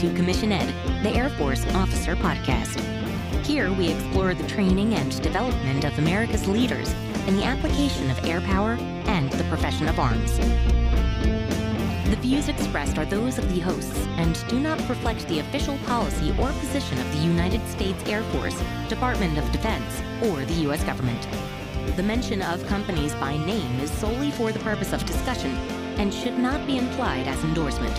to Commission Ed, the Air Force Officer Podcast. Here we explore the training and development of America's leaders and the application of air power and the profession of arms. The views expressed are those of the hosts and do not reflect the official policy or position of the United States Air Force, Department of Defense, or the U.S. government. The mention of companies by name is solely for the purpose of discussion and should not be implied as endorsement.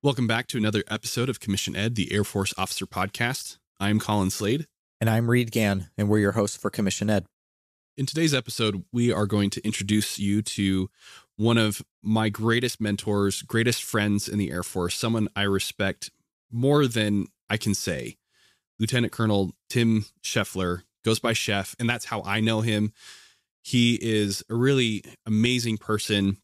Welcome back to another episode of Commission Ed, the Air Force Officer Podcast. I'm Colin Slade. And I'm Reed Gann, and we're your hosts for Commission Ed. In today's episode, we are going to introduce you to one of my greatest mentors, greatest friends in the Air Force, someone I respect more than I can say. Lieutenant Colonel Tim Scheffler goes by Chef, and that's how I know him. He is a really amazing person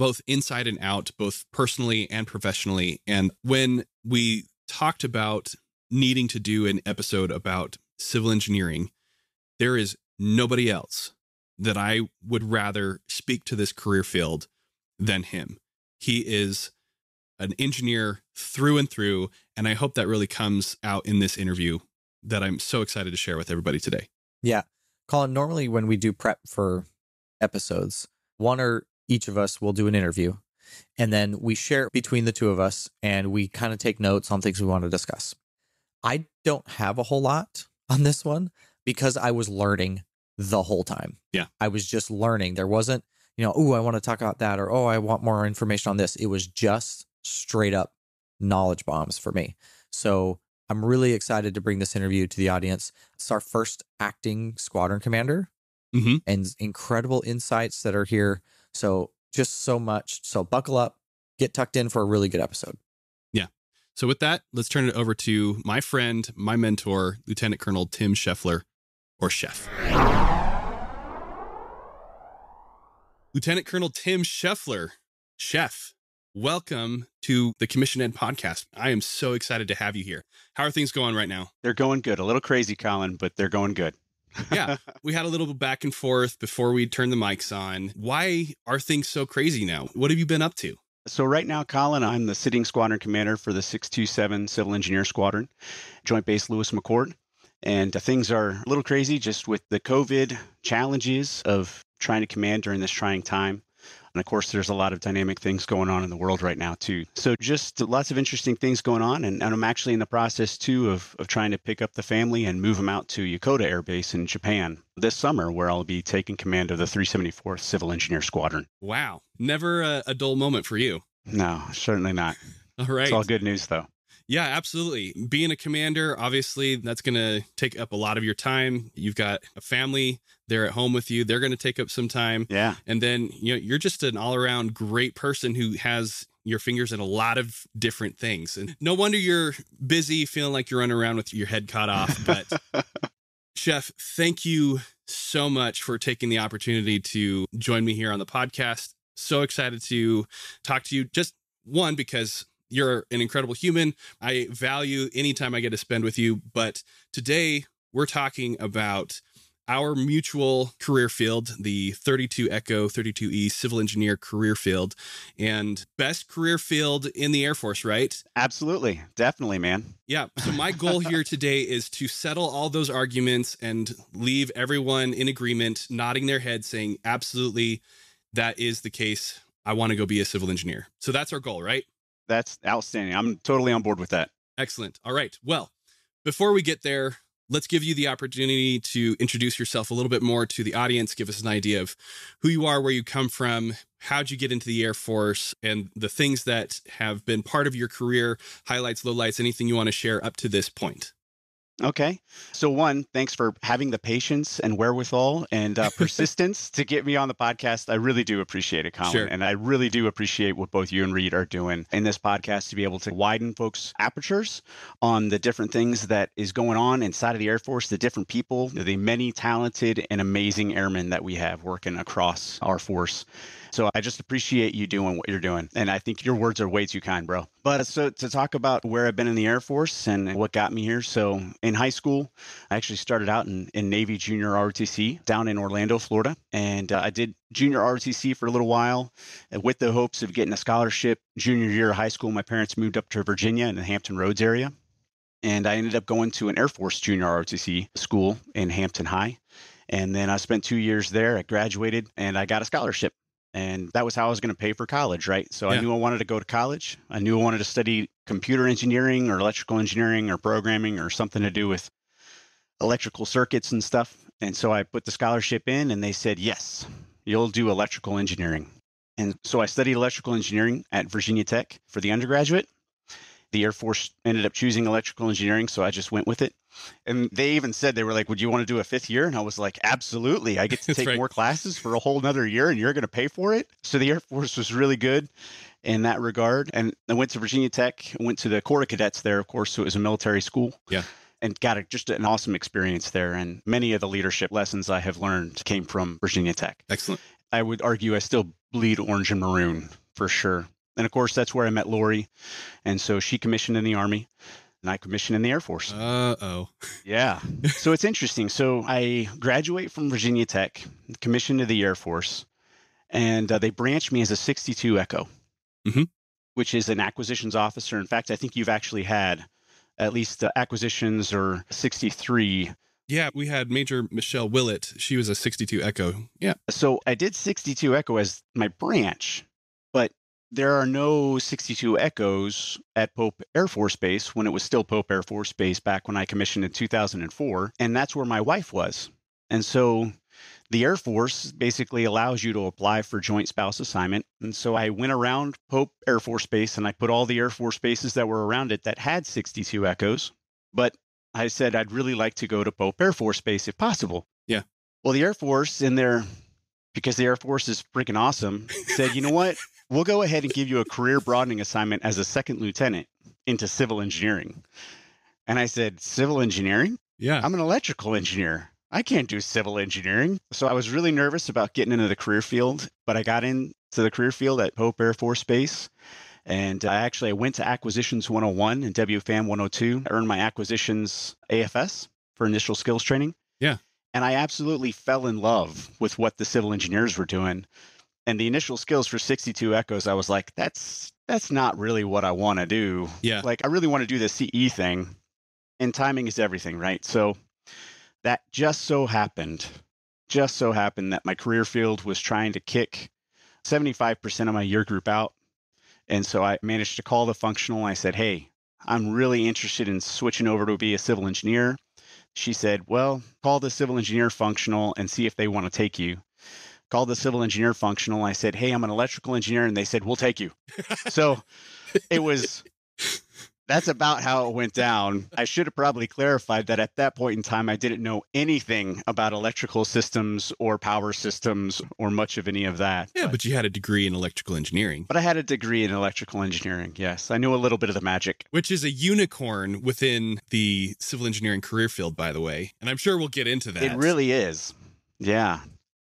both inside and out, both personally and professionally. And when we talked about needing to do an episode about civil engineering, there is nobody else that I would rather speak to this career field than him. He is an engineer through and through. And I hope that really comes out in this interview that I'm so excited to share with everybody today. Yeah. Colin, normally when we do prep for episodes, one or each of us will do an interview and then we share it between the two of us and we kind of take notes on things we want to discuss. I don't have a whole lot on this one because I was learning the whole time. Yeah. I was just learning. There wasn't, you know, oh, I want to talk about that or oh, I want more information on this. It was just straight up knowledge bombs for me. So I'm really excited to bring this interview to the audience. It's our first acting squadron commander mm-hmm. and incredible insights that are here so just so much. So buckle up, get tucked in for a really good episode. Yeah. So with that, let's turn it over to my friend, my mentor, Lieutenant Colonel Tim Scheffler, or Chef. Lieutenant Colonel Tim Scheffler, Chef, welcome to the Commission Ed podcast. I am so excited to have you here. How are things going right now? They're going good. A little crazy, Colin, but they're going good yeah, we had a little back and forth before we turned the mics on. Why are things so crazy now? What have you been up to? So right now, Colin, I'm the sitting squadron commander for the 627 Civil Engineer Squadron, Joint Base Lewis McCord. And uh, things are a little crazy just with the COVID challenges of trying to command during this trying time. And of course, there's a lot of dynamic things going on in the world right now, too. So just lots of interesting things going on. And, and I'm actually in the process, too, of, of trying to pick up the family and move them out to Yokota Air Base in Japan this summer, where I'll be taking command of the 374th Civil Engineer Squadron. Wow. Never a, a dull moment for you. No, certainly not. all right. It's all good news, though. Yeah, absolutely. Being a commander, obviously, that's going to take up a lot of your time. You've got a family they're at home with you. They're going to take up some time. Yeah. And then, you know, you're just an all around great person who has your fingers in a lot of different things. And no wonder you're busy feeling like you're running around with your head cut off. But, Chef, thank you so much for taking the opportunity to join me here on the podcast. So excited to talk to you. Just one, because you're an incredible human. I value any time I get to spend with you. But today we're talking about our mutual career field, the 32 Echo 32E civil engineer career field, and best career field in the Air Force, right? Absolutely. Definitely, man. Yeah. So, my goal here today is to settle all those arguments and leave everyone in agreement, nodding their head, saying, absolutely, that is the case. I want to go be a civil engineer. So, that's our goal, right? That's outstanding. I'm totally on board with that. Excellent. All right. Well, before we get there, let's give you the opportunity to introduce yourself a little bit more to the audience, give us an idea of who you are, where you come from, how'd you get into the Air Force, and the things that have been part of your career, highlights, lowlights, anything you want to share up to this point. Okay. So, one, thanks for having the patience and wherewithal and uh, persistence to get me on the podcast. I really do appreciate it, Colin. Sure. And I really do appreciate what both you and Reed are doing in this podcast to be able to widen folks' apertures on the different things that is going on inside of the Air Force, the different people, the many talented and amazing airmen that we have working across our force. So, I just appreciate you doing what you're doing. And I think your words are way too kind, bro. But so to talk about where I've been in the Air Force and what got me here. So in high school, I actually started out in, in Navy Junior ROTC down in Orlando, Florida. And uh, I did junior ROTC for a little while uh, with the hopes of getting a scholarship. Junior year of high school, my parents moved up to Virginia in the Hampton Roads area. And I ended up going to an Air Force Junior ROTC school in Hampton High. And then I spent two years there. I graduated and I got a scholarship and that was how I was going to pay for college, right? So yeah. I knew I wanted to go to college. I knew I wanted to study computer engineering or electrical engineering or programming or something to do with electrical circuits and stuff. And so I put the scholarship in and they said, "Yes, you'll do electrical engineering." And so I studied electrical engineering at Virginia Tech for the undergraduate the Air Force ended up choosing electrical engineering, so I just went with it. And they even said they were like, "Would you want to do a fifth year?" And I was like, "Absolutely! I get to take right. more classes for a whole another year, and you're going to pay for it." So the Air Force was really good in that regard. And I went to Virginia Tech, went to the Corps of Cadets there, of course, so it was a military school. Yeah. And got a, just an awesome experience there. And many of the leadership lessons I have learned came from Virginia Tech. Excellent. I would argue I still bleed orange and maroon for sure. And of course, that's where I met Lori. And so she commissioned in the Army and I commissioned in the Air Force. Uh oh. yeah. So it's interesting. So I graduate from Virginia Tech, commissioned to the Air Force, and uh, they branched me as a 62 Echo, mm-hmm. which is an acquisitions officer. In fact, I think you've actually had at least the acquisitions or 63. Yeah, we had Major Michelle Willett. She was a 62 Echo. Yeah. So I did 62 Echo as my branch there are no 62 Echoes at Pope Air Force Base when it was still Pope Air Force Base back when I commissioned in 2004. And that's where my wife was. And so the Air Force basically allows you to apply for joint spouse assignment. And so I went around Pope Air Force Base and I put all the Air Force bases that were around it that had 62 Echoes. But I said I'd really like to go to Pope Air Force Base if possible. Yeah. Well, the Air Force in there, because the Air Force is freaking awesome, said, you know what? we'll go ahead and give you a career broadening assignment as a second lieutenant into civil engineering. And I said, Civil engineering? Yeah. I'm an electrical engineer. I can't do civil engineering. So I was really nervous about getting into the career field, but I got into the career field at Hope Air Force Base. And I uh, actually I went to Acquisitions 101 and WFAM 102. I earned my acquisitions AFS for initial skills training. Yeah. And I absolutely fell in love with what the civil engineers were doing and the initial skills for 62 echoes i was like that's that's not really what i want to do yeah like i really want to do the ce thing and timing is everything right so that just so happened just so happened that my career field was trying to kick 75% of my year group out and so i managed to call the functional i said hey i'm really interested in switching over to be a civil engineer she said well call the civil engineer functional and see if they want to take you called the civil engineer functional. I said, Hey, I'm an electrical engineer. And they said, We'll take you. so it was that's about how it went down. I should have probably clarified that at that point in time, I didn't know anything about electrical systems or power systems or much of any of that. Yeah, but, but you had a degree in electrical engineering. But I had a degree in electrical engineering, yes. I knew a little bit of the magic. Which is a unicorn within the civil engineering career field, by the way. And I'm sure we'll get into that. It really is. Yeah.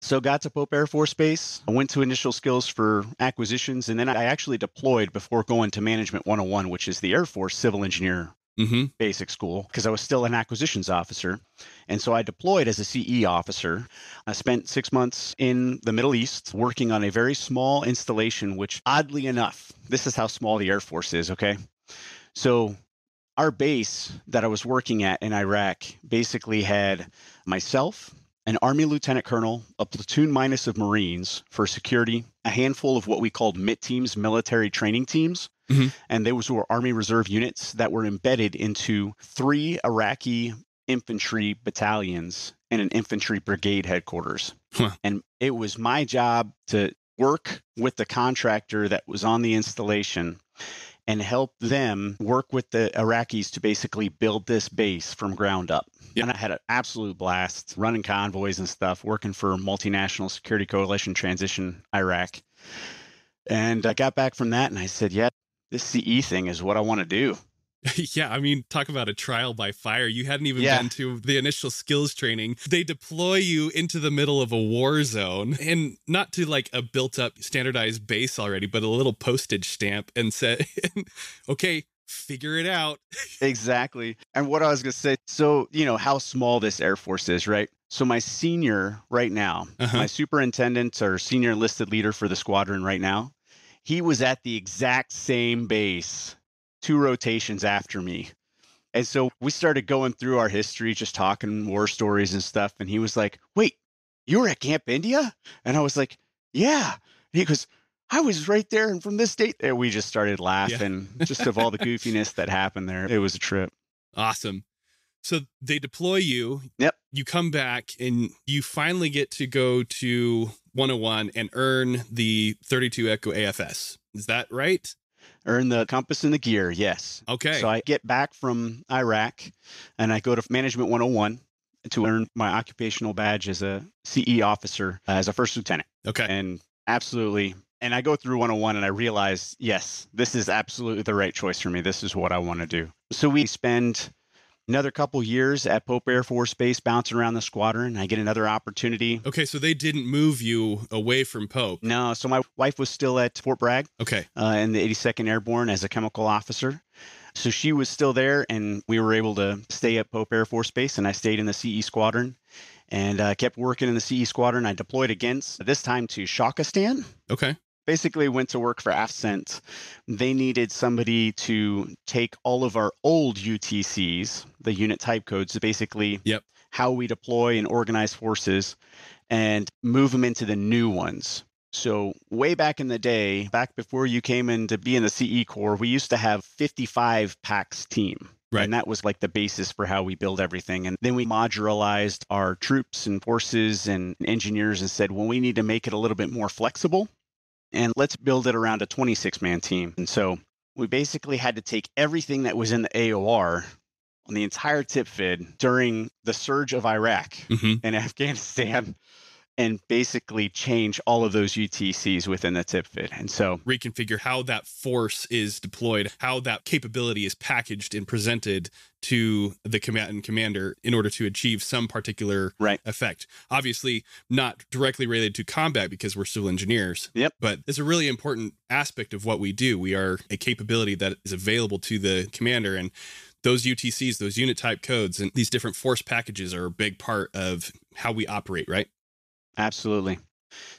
So got to Pope Air Force Base. I went to initial skills for acquisitions, and then I actually deployed before going to Management 101, which is the Air Force Civil Engineer mm-hmm. basic school because I was still an acquisitions officer. And so I deployed as a CE officer. I spent six months in the Middle East working on a very small installation, which oddly enough, this is how small the Air Force is, okay? So our base that I was working at in Iraq basically had myself, an Army lieutenant colonel, a platoon minus of Marines for security, a handful of what we called MIT teams, military training teams. Mm-hmm. And those were Army Reserve units that were embedded into three Iraqi infantry battalions and an infantry brigade headquarters. Huh. And it was my job to work with the contractor that was on the installation and help them work with the Iraqis to basically build this base from ground up. And I had an absolute blast running convoys and stuff, working for Multinational Security Coalition Transition Iraq. And I got back from that and I said, yeah, this CE thing is what I want to do. yeah, I mean, talk about a trial by fire. You hadn't even yeah. been to the initial skills training. They deploy you into the middle of a war zone and not to like a built up standardized base already, but a little postage stamp and say, okay, figure it out. exactly. And what I was going to say so, you know, how small this Air Force is, right? So, my senior right now, uh-huh. my superintendent or senior enlisted leader for the squadron right now, he was at the exact same base two rotations after me. And so we started going through our history, just talking war stories and stuff. And he was like, Wait, you were at Camp India? And I was like, Yeah. And he goes, I was right there and from this date. And we just started laughing yeah. just of all the goofiness that happened there. It was a trip. Awesome. So they deploy you. Yep. You come back and you finally get to go to 101 and earn the 32 Echo AFS. Is that right? earn the compass and the gear. Yes. Okay. So I get back from Iraq and I go to Management 101 to earn my occupational badge as a CE officer, uh, as a first lieutenant. Okay. And absolutely. And I go through 101 and I realize, yes, this is absolutely the right choice for me. This is what I want to do. So we spend another couple years at Pope Air Force Base, bouncing around the squadron. I get another opportunity. Okay, so they didn't move you away from Pope. No, so my wife was still at Fort Bragg. Okay, uh, in the 82nd Airborne as a chemical officer. So she was still there, and we were able to stay at Pope Air Force Base, and I stayed in the CE squadron and uh, kept working in the CE squadron. I deployed against this time to Shakistan. Okay basically went to work for AFCent. They needed somebody to take all of our old UTCs, the unit type codes, basically yep. how we deploy and organize forces, and move them into the new ones. So, way back in the day, back before you came in to be in the CE Corps, we used to have 55 packs team. Right. And that was like the basis for how we build everything. And then we modularized our troops and forces and engineers and said, well, we need to make it a little bit more flexible and let's build it around a 26 man team. And so we basically had to take everything that was in the AOR on the entire tip fid during the surge of Iraq mm-hmm. and Afghanistan and basically change all of those UTCs within the tip fit. And so reconfigure how that force is deployed, how that capability is packaged and presented to the combatant commander in order to achieve some particular right. effect. Obviously, not directly related to combat because we're civil engineers. Yep. But it's a really important aspect of what we do. We are a capability that is available to the commander. And those UTCs, those unit type codes, and these different force packages are a big part of how we operate, right? Absolutely.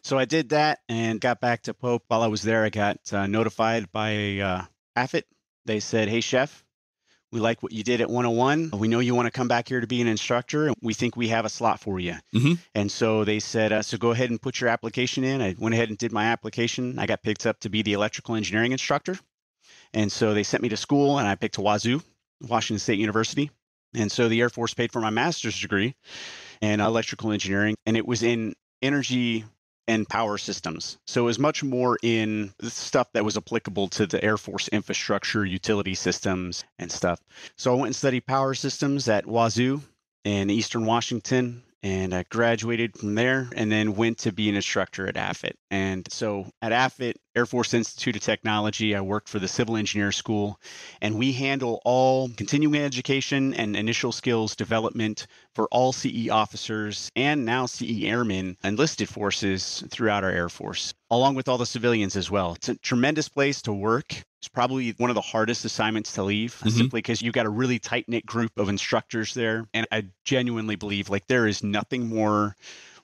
So I did that and got back to Pope. While I was there, I got uh, notified by uh, AFIT. They said, Hey, chef, we like what you did at 101. We know you want to come back here to be an instructor, and we think we have a slot for you. Mm-hmm. And so they said, uh, So go ahead and put your application in. I went ahead and did my application. I got picked up to be the electrical engineering instructor. And so they sent me to school, and I picked Wazoo, Washington State University. And so the Air Force paid for my master's degree in electrical engineering, and it was in energy and power systems. So it was much more in stuff that was applicable to the Air Force infrastructure, utility systems, and stuff. So I went and studied power systems at Wazoo in Eastern Washington and I graduated from there and then went to be an instructor at AFIT. And so at AFIT, Air Force Institute of Technology, I worked for the Civil Engineer School, and we handle all continuing education and initial skills development for all CE officers and now CE airmen enlisted forces throughout our Air Force, along with all the civilians as well. It's a tremendous place to work. It's probably one of the hardest assignments to leave mm-hmm. simply because you've got a really tight knit group of instructors there. And I genuinely believe like there is nothing more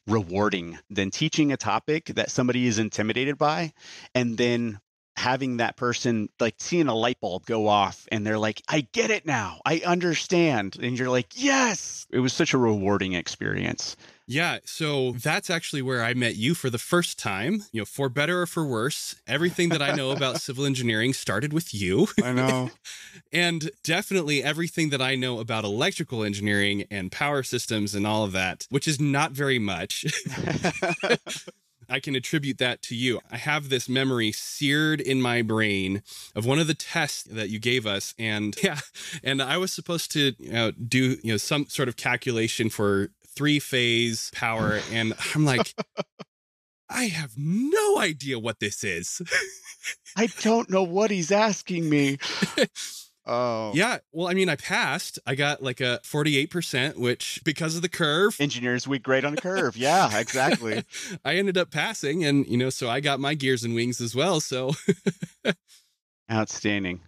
rewarding than teaching a topic that somebody is intimidated by and then having that person like seeing a light bulb go off and they're like i get it now i understand and you're like yes it was such a rewarding experience yeah. So that's actually where I met you for the first time. You know, for better or for worse, everything that I know about civil engineering started with you. I know. and definitely everything that I know about electrical engineering and power systems and all of that, which is not very much. I can attribute that to you. I have this memory seared in my brain of one of the tests that you gave us, and yeah, and I was supposed to you know, do you know some sort of calculation for three phase power. And I'm like, I have no idea what this is. I don't know what he's asking me. Oh. Yeah. Well, I mean, I passed. I got like a 48%, which because of the curve. Engineers, we grade on a curve. yeah, exactly. I ended up passing, and, you know, so I got my gears and wings as well. So outstanding.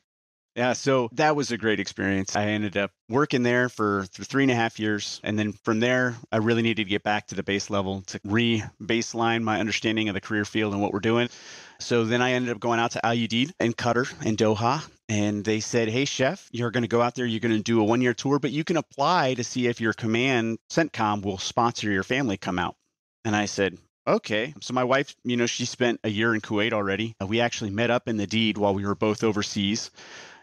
Yeah, so that was a great experience. I ended up working there for three and a half years. And then from there, I really needed to get back to the base level to re baseline my understanding of the career field and what we're doing. So then I ended up going out to Al Udeed and Qatar and Doha. And they said, Hey, chef, you're going to go out there, you're going to do a one year tour, but you can apply to see if your command, CENTCOM, will sponsor your family come out. And I said, Okay. So my wife, you know, she spent a year in Kuwait already. We actually met up in the deed while we were both overseas.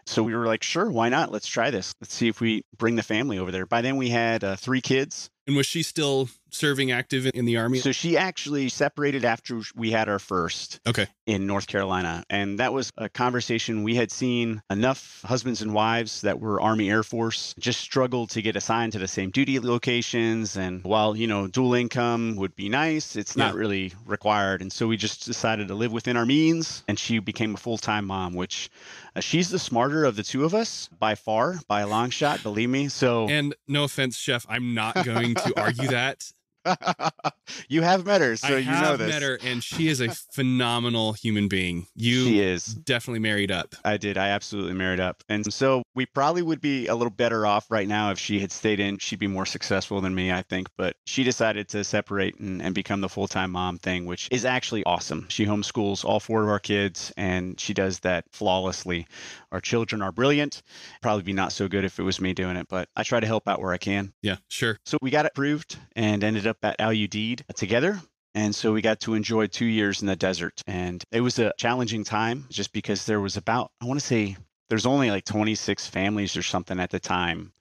So we were like, sure, why not? Let's try this. Let's see if we bring the family over there. By then, we had uh, three kids. And was she still serving active in the army? So she actually separated after we had our first. Okay. In North Carolina. And that was a conversation we had seen enough husbands and wives that were Army Air Force just struggled to get assigned to the same duty locations. And while, you know, dual income would be nice, it's yeah. not really required. And so we just decided to live within our means. And she became a full time mom, which uh, she's the smarter of the two of us by far, by a long shot, believe me. So, and no offense, chef, I'm not going to argue that. you have met her, so I you know this. Met her, and she is a phenomenal human being. You she is definitely married up. I did. I absolutely married up, and so we probably would be a little better off right now if she had stayed in. She'd be more successful than me, I think. But she decided to separate and, and become the full time mom thing, which is actually awesome. She homeschools all four of our kids, and she does that flawlessly. Our children are brilliant. Probably be not so good if it was me doing it, but I try to help out where I can. Yeah, sure. So we got approved and ended up at Al Udeed together. And so we got to enjoy two years in the desert. And it was a challenging time just because there was about, I want to say, there's only like 26 families or something at the time.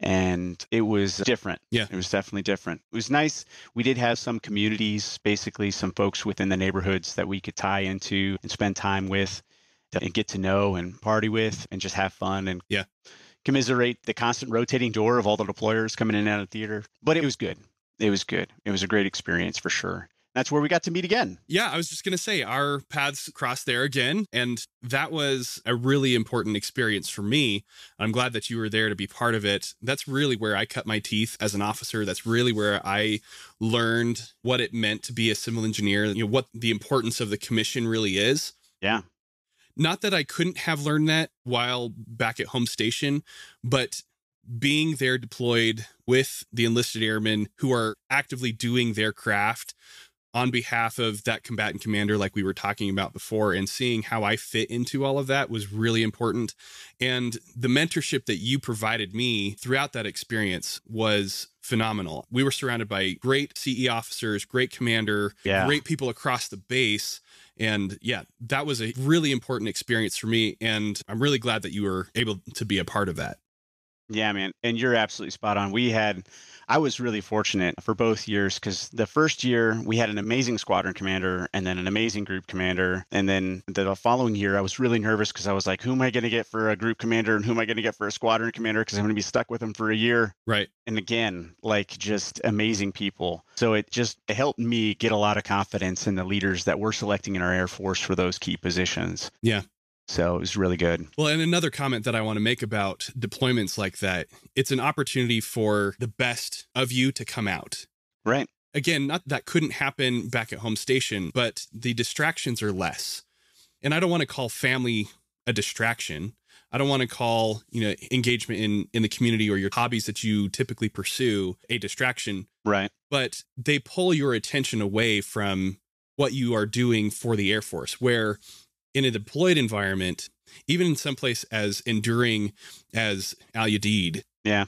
And it was different. Yeah. It was definitely different. It was nice. We did have some communities, basically, some folks within the neighborhoods that we could tie into and spend time with and get to know and party with and just have fun and yeah commiserate the constant rotating door of all the deployers coming in and out of theater. But it was good. It was good. It was a great experience for sure. That's where we got to meet again. Yeah, I was just going to say our paths crossed there again. And that was a really important experience for me. I'm glad that you were there to be part of it. That's really where I cut my teeth as an officer. That's really where I learned what it meant to be a civil engineer, you know, what the importance of the commission really is. Yeah. Not that I couldn't have learned that while back at home station, but being there deployed with the enlisted airmen who are actively doing their craft on behalf of that combatant commander, like we were talking about before, and seeing how I fit into all of that was really important. And the mentorship that you provided me throughout that experience was phenomenal. We were surrounded by great CE officers, great commander, yeah. great people across the base and yeah, that was a really important experience for me. And I'm really glad that you were able to be a part of that. Yeah, man. And you're absolutely spot on. We had, I was really fortunate for both years because the first year we had an amazing squadron commander and then an amazing group commander. And then the following year, I was really nervous because I was like, who am I going to get for a group commander and who am I going to get for a squadron commander? Because I'm going to be stuck with them for a year. Right. And again, like just amazing people. So it just helped me get a lot of confidence in the leaders that we're selecting in our Air Force for those key positions. Yeah. So it was really good. Well, and another comment that I want to make about deployments like that it's an opportunity for the best of you to come out. Right. Again, not that couldn't happen back at home station, but the distractions are less. And I don't want to call family a distraction. I don't want to call, you know, engagement in in the community or your hobbies that you typically pursue a distraction. Right. But they pull your attention away from what you are doing for the Air Force where in a deployed environment, even in some place as enduring as Al Yadeed, yeah.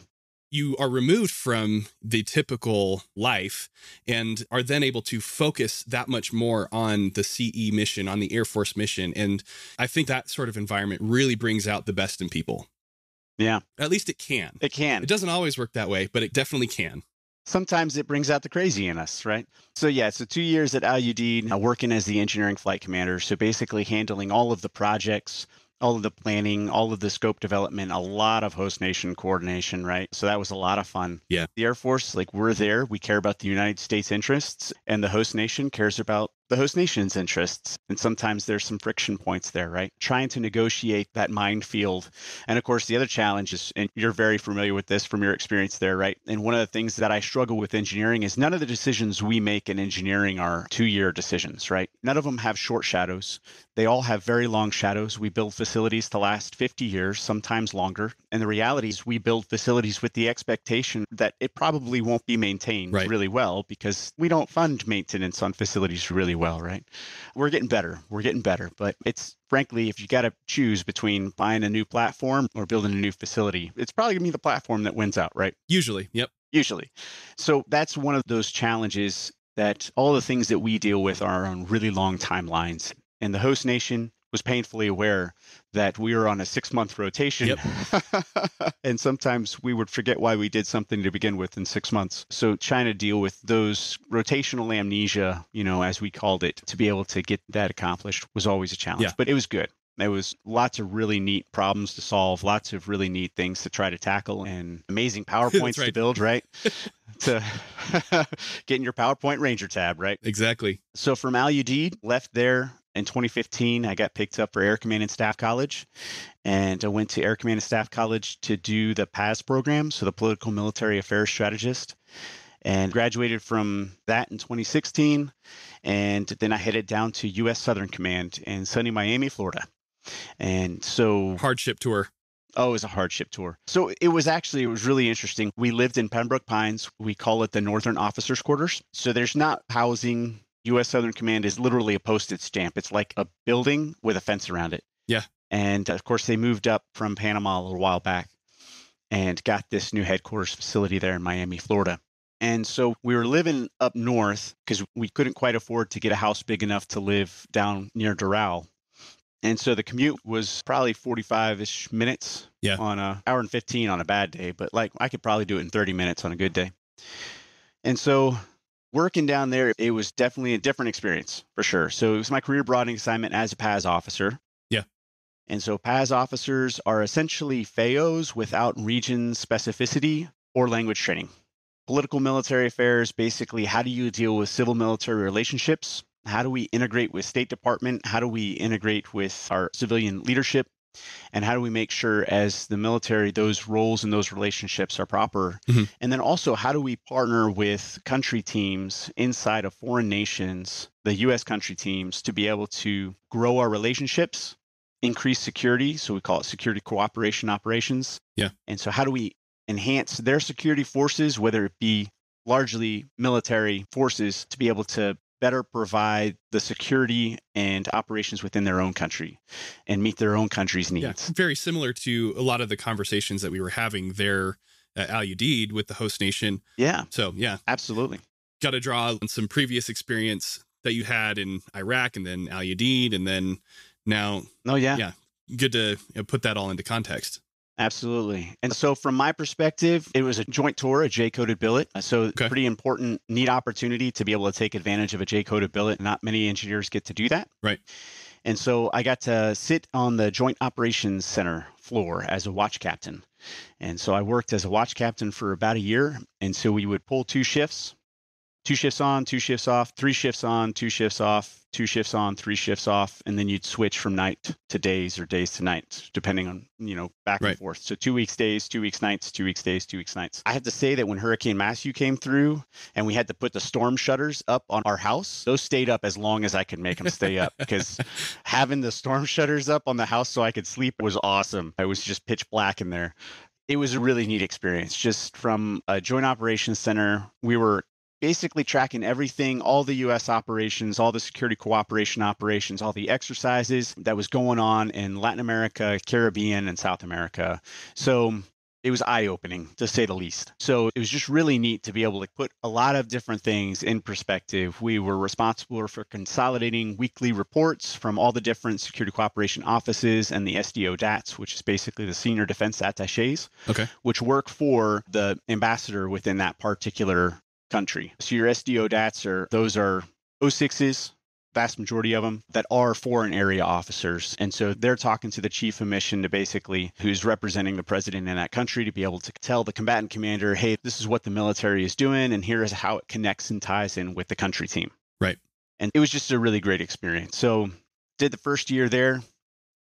you are removed from the typical life and are then able to focus that much more on the CE mission, on the Air Force mission. And I think that sort of environment really brings out the best in people. Yeah. At least it can. It can. It doesn't always work that way, but it definitely can sometimes it brings out the crazy in us, right? So yeah, so two years at IUD working as the engineering flight commander. So basically handling all of the projects, all of the planning, all of the scope development, a lot of host nation coordination, right? So that was a lot of fun. Yeah. The Air Force, like we're there, we care about the United States interests and the host nation cares about the host nation's interests. And sometimes there's some friction points there, right? Trying to negotiate that minefield. And of course, the other challenge is, and you're very familiar with this from your experience there, right? And one of the things that I struggle with engineering is none of the decisions we make in engineering are two year decisions, right? None of them have short shadows. They all have very long shadows. We build facilities to last 50 years, sometimes longer. And the reality is, we build facilities with the expectation that it probably won't be maintained right. really well because we don't fund maintenance on facilities really really well, right? We're getting better. We're getting better. But it's frankly, if you got to choose between buying a new platform or building a new facility, it's probably going to be the platform that wins out, right? Usually. Yep. Usually. So that's one of those challenges that all the things that we deal with are on really long timelines. And the host nation was painfully aware that we were on a six month rotation. Yep. and sometimes we would forget why we did something to begin with in six months. So trying to deal with those rotational amnesia, you know, as we called it, to be able to get that accomplished was always a challenge, yeah. but it was good. There was lots of really neat problems to solve, lots of really neat things to try to tackle, and amazing PowerPoints right. to build, right? to get in your PowerPoint Ranger tab, right? Exactly. So from Al Udeed, left there in 2015, I got picked up for Air Command and Staff College, and I went to Air Command and Staff College to do the PAS program, so the Political Military Affairs Strategist, and graduated from that in 2016. And then I headed down to U.S. Southern Command in sunny Miami, Florida. And so hardship tour. Oh, it was a hardship tour. So it was actually, it was really interesting. We lived in Pembroke Pines. We call it the Northern Officers Quarters. So there's not housing, U.S. Southern Command is literally a postage stamp. It's like a building with a fence around it. Yeah. And of course, they moved up from Panama a little while back and got this new headquarters facility there in Miami, Florida. And so we were living up north because we couldn't quite afford to get a house big enough to live down near Doral. And so the commute was probably 45 ish minutes yeah. on an hour and 15 on a bad day, but like I could probably do it in 30 minutes on a good day. And so working down there, it was definitely a different experience for sure. So it was my career broadening assignment as a PAS officer. Yeah. And so PAS officers are essentially FAOs without region specificity or language training. Political military affairs basically, how do you deal with civil military relationships? How do we integrate with State Department? How do we integrate with our civilian leadership? and how do we make sure as the military those roles and those relationships are proper mm-hmm. and then also how do we partner with country teams inside of foreign nations the US country teams to be able to grow our relationships increase security so we call it security cooperation operations yeah and so how do we enhance their security forces whether it be largely military forces to be able to better provide the security and operations within their own country and meet their own country's needs. Yeah, very similar to a lot of the conversations that we were having there at Al Udeed with the host nation. Yeah. So, yeah. Absolutely. Got to draw on some previous experience that you had in Iraq and then Al Udeed and then now. Oh, yeah. Yeah. Good to put that all into context. Absolutely. And so, from my perspective, it was a joint tour, a J coded billet. Uh, so, okay. pretty important, neat opportunity to be able to take advantage of a J coded billet. Not many engineers get to do that. Right. And so, I got to sit on the Joint Operations Center floor as a watch captain. And so, I worked as a watch captain for about a year. And so, we would pull two shifts, two shifts on, two shifts off, three shifts on, two shifts off, two shifts on, three shifts off, and then you'd switch from night to days or days to nights, depending on, you know, back right. and forth. So two weeks days, two weeks nights, two weeks days, two weeks nights. I have to say that when Hurricane Matthew came through and we had to put the storm shutters up on our house, those stayed up as long as I could make them stay up because having the storm shutters up on the house so I could sleep was awesome. It was just pitch black in there it was a really neat experience just from a joint operations center we were basically tracking everything, all the US operations, all the security cooperation operations, all the exercises that was going on in Latin America, Caribbean, and South America. So it was eye opening to say the least. So it was just really neat to be able to put a lot of different things in perspective. We were responsible for consolidating weekly reports from all the different security cooperation offices and the SDO DATs, which is basically the senior defense attaches, okay. which work for the ambassador within that particular country. So your SDO DATs are those are 06s, vast majority of them that are foreign area officers. And so they're talking to the chief of mission to basically who's representing the president in that country to be able to tell the combatant commander, hey, this is what the military is doing, and here is how it connects and ties in with the country team. Right. And it was just a really great experience. So did the first year there,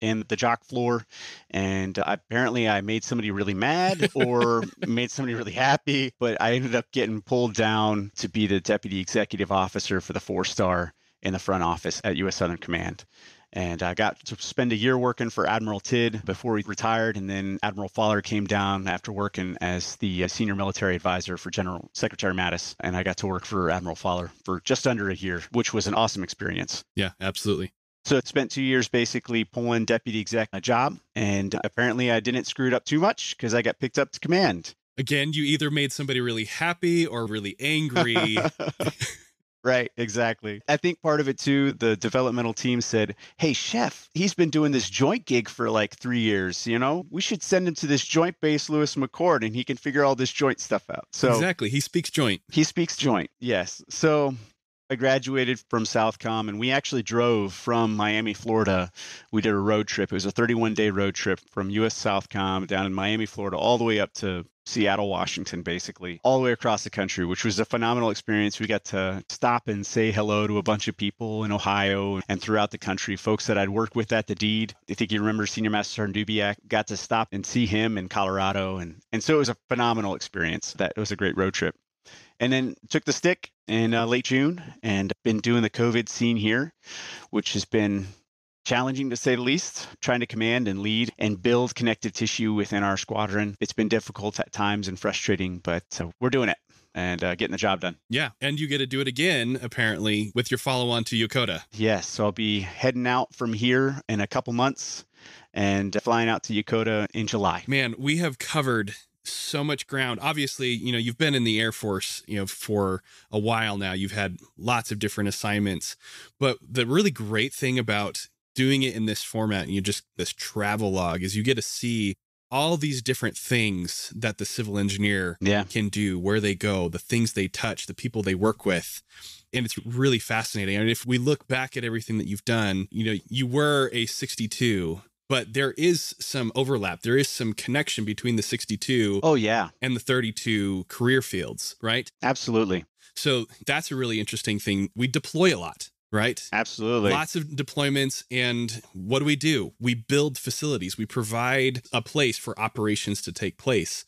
in the jock floor. And apparently, I made somebody really mad or made somebody really happy. But I ended up getting pulled down to be the deputy executive officer for the four star in the front office at U.S. Southern Command. And I got to spend a year working for Admiral Tidd before he retired. And then Admiral Fowler came down after working as the uh, senior military advisor for General Secretary Mattis. And I got to work for Admiral Fowler for just under a year, which was an awesome experience. Yeah, absolutely. So I spent two years basically pulling deputy exec a job. And apparently I didn't screw it up too much because I got picked up to command. Again, you either made somebody really happy or really angry. right, exactly. I think part of it too, the developmental team said, Hey, chef, he's been doing this joint gig for like three years. You know, we should send him to this joint base, Lewis McCord, and he can figure all this joint stuff out. So, exactly. He speaks joint. He speaks joint. Yes. So I graduated from Southcom and we actually drove from Miami, Florida. We did a road trip. It was a 31 day road trip from US Southcom down in Miami, Florida, all the way up to Seattle, Washington, basically, all the way across the country, which was a phenomenal experience. We got to stop and say hello to a bunch of people in Ohio and throughout the country, folks that I'd worked with at the deed. I think you remember Senior Master Sergeant Dubiak, got to stop and see him in Colorado. And, and so it was a phenomenal experience. That was a great road trip. And then took the stick in uh, late June and been doing the COVID scene here, which has been challenging to say the least, trying to command and lead and build connective tissue within our squadron. It's been difficult at times and frustrating, but uh, we're doing it and uh, getting the job done. Yeah. And you get to do it again, apparently, with your follow on to Yokota. Yes. So I'll be heading out from here in a couple months and flying out to Yokota in July. Man, we have covered so much ground. Obviously, you know, you've been in the Air Force, you know, for a while now. You've had lots of different assignments. But the really great thing about doing it in this format and you just this travel log is you get to see all these different things that the civil engineer yeah. can do, where they go, the things they touch, the people they work with. And it's really fascinating. I mean, if we look back at everything that you've done, you know, you were a 62 but there is some overlap. There is some connection between the 62 oh yeah and the 32 career fields, right? Absolutely. So that's a really interesting thing. We deploy a lot, right? Absolutely. Lots of deployments and what do we do? We build facilities. We provide a place for operations to take place.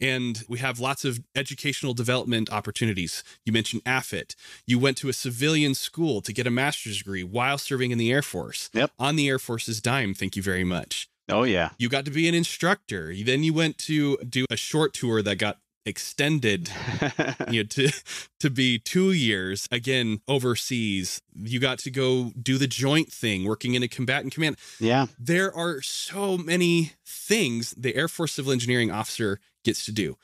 And we have lots of educational development opportunities. You mentioned AFIT. You went to a civilian school to get a master's degree while serving in the Air Force. Yep. On the Air Force's dime. Thank you very much. Oh, yeah. You got to be an instructor. Then you went to do a short tour that got extended you know to to be 2 years again overseas you got to go do the joint thing working in a combatant command yeah there are so many things the air force civil engineering officer gets to do.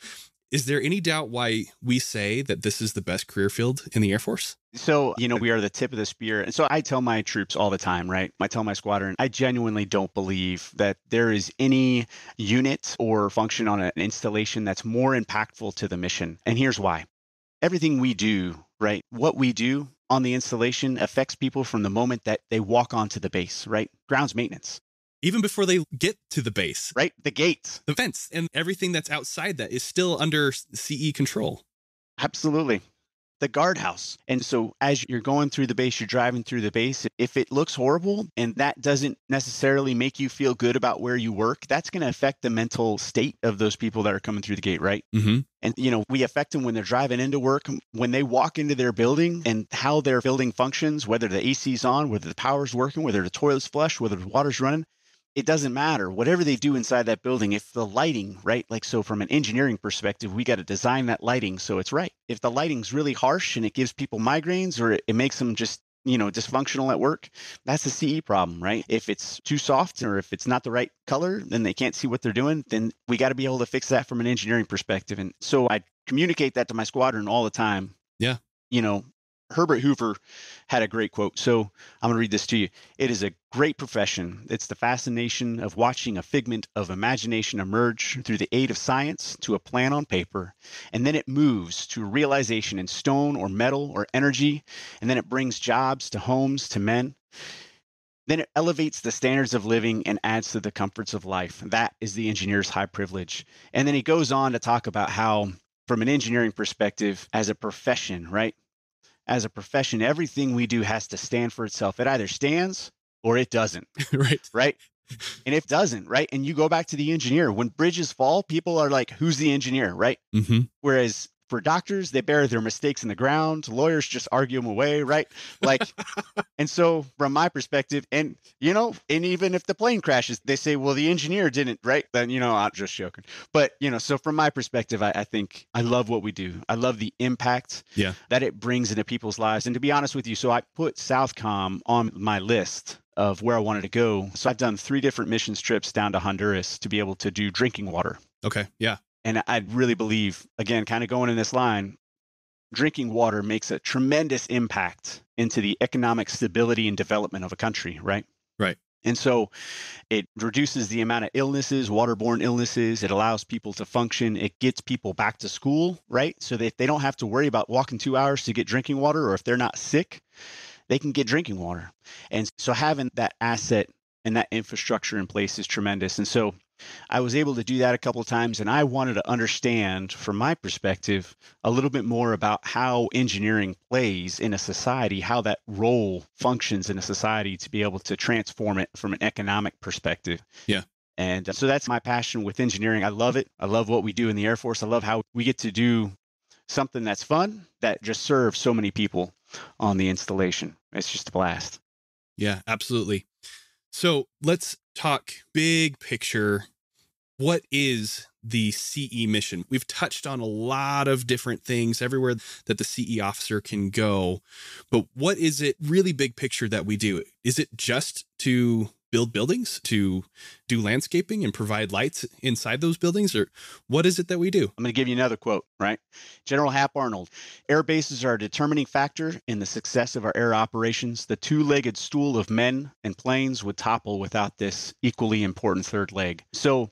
Is there any doubt why we say that this is the best career field in the Air Force? So, you know, we are the tip of the spear. And so I tell my troops all the time, right? I tell my squadron, I genuinely don't believe that there is any unit or function on an installation that's more impactful to the mission. And here's why everything we do, right? What we do on the installation affects people from the moment that they walk onto the base, right? Grounds maintenance even before they get to the base. Right? The gates, the fence, and everything that's outside that is still under CE control. Absolutely. The guardhouse. And so as you're going through the base, you're driving through the base. If it looks horrible and that doesn't necessarily make you feel good about where you work, that's going to affect the mental state of those people that are coming through the gate, right? Mm-hmm. And, you know, we affect them when they're driving into work, when they walk into their building and how their building functions, whether the AC's on, whether the power's working, whether the toilet's flush, whether the water's running it doesn't matter whatever they do inside that building if the lighting right like so from an engineering perspective we got to design that lighting so it's right if the lighting's really harsh and it gives people migraines or it makes them just you know dysfunctional at work that's a ce problem right if it's too soft or if it's not the right color then they can't see what they're doing then we got to be able to fix that from an engineering perspective and so i communicate that to my squadron all the time yeah you know Herbert Hoover had a great quote. So I'm going to read this to you. It is a great profession. It's the fascination of watching a figment of imagination emerge through the aid of science to a plan on paper, and then it moves to realization in stone or metal or energy, and then it brings jobs to homes to men. Then it elevates the standards of living and adds to the comforts of life. That is the engineer's high privilege. And then he goes on to talk about how, from an engineering perspective, as a profession, right? as a profession, everything we do has to stand for itself. It either stands or it doesn't. right. Right. And it doesn't, right? And you go back to the engineer. When bridges fall, people are like, who's the engineer, right? Mm-hmm. Whereas for doctors, they bury their mistakes in the ground. Lawyers just argue them away, right? Like, and so from my perspective, and you know, and even if the plane crashes, they say, well, the engineer didn't, right? Then, you know, I'm just joking. But, you know, so from my perspective, I, I think I love what we do. I love the impact yeah. that it brings into people's lives. And to be honest with you, so I put Southcom on my list of where I wanted to go. So I've done three different missions trips down to Honduras to be able to do drinking water. Okay. Yeah. And I really believe, again, kind of going in this line, drinking water makes a tremendous impact into the economic stability and development of a country, right? Right. And so it reduces the amount of illnesses, waterborne illnesses. It allows people to function. It gets people back to school, right? So that they don't have to worry about walking two hours to get drinking water, or if they're not sick, they can get drinking water. And so having that asset and that infrastructure in place is tremendous. And so I was able to do that a couple of times, and I wanted to understand, from my perspective, a little bit more about how engineering plays in a society, how that role functions in a society to be able to transform it from an economic perspective. Yeah. And uh, so that's my passion with engineering. I love it. I love what we do in the Air Force. I love how we get to do something that's fun that just serves so many people on the installation. It's just a blast. Yeah, absolutely. So let's talk big picture. What is the CE mission? We've touched on a lot of different things everywhere that the CE officer can go, but what is it really big picture that we do? Is it just to build buildings, to do landscaping and provide lights inside those buildings? Or what is it that we do? I'm going to give you another quote, right? General Hap Arnold Air bases are a determining factor in the success of our air operations. The two legged stool of men and planes would topple without this equally important third leg. So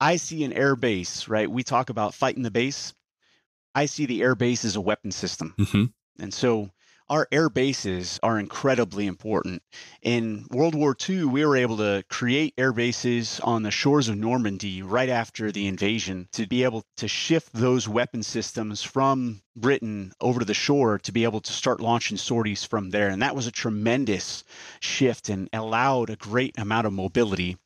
I see an air base, right? We talk about fighting the base. I see the air base as a weapon system. Mm-hmm. And so our air bases are incredibly important. In World War II, we were able to create air bases on the shores of Normandy right after the invasion to be able to shift those weapon systems from Britain over to the shore to be able to start launching sorties from there. And that was a tremendous shift and allowed a great amount of mobility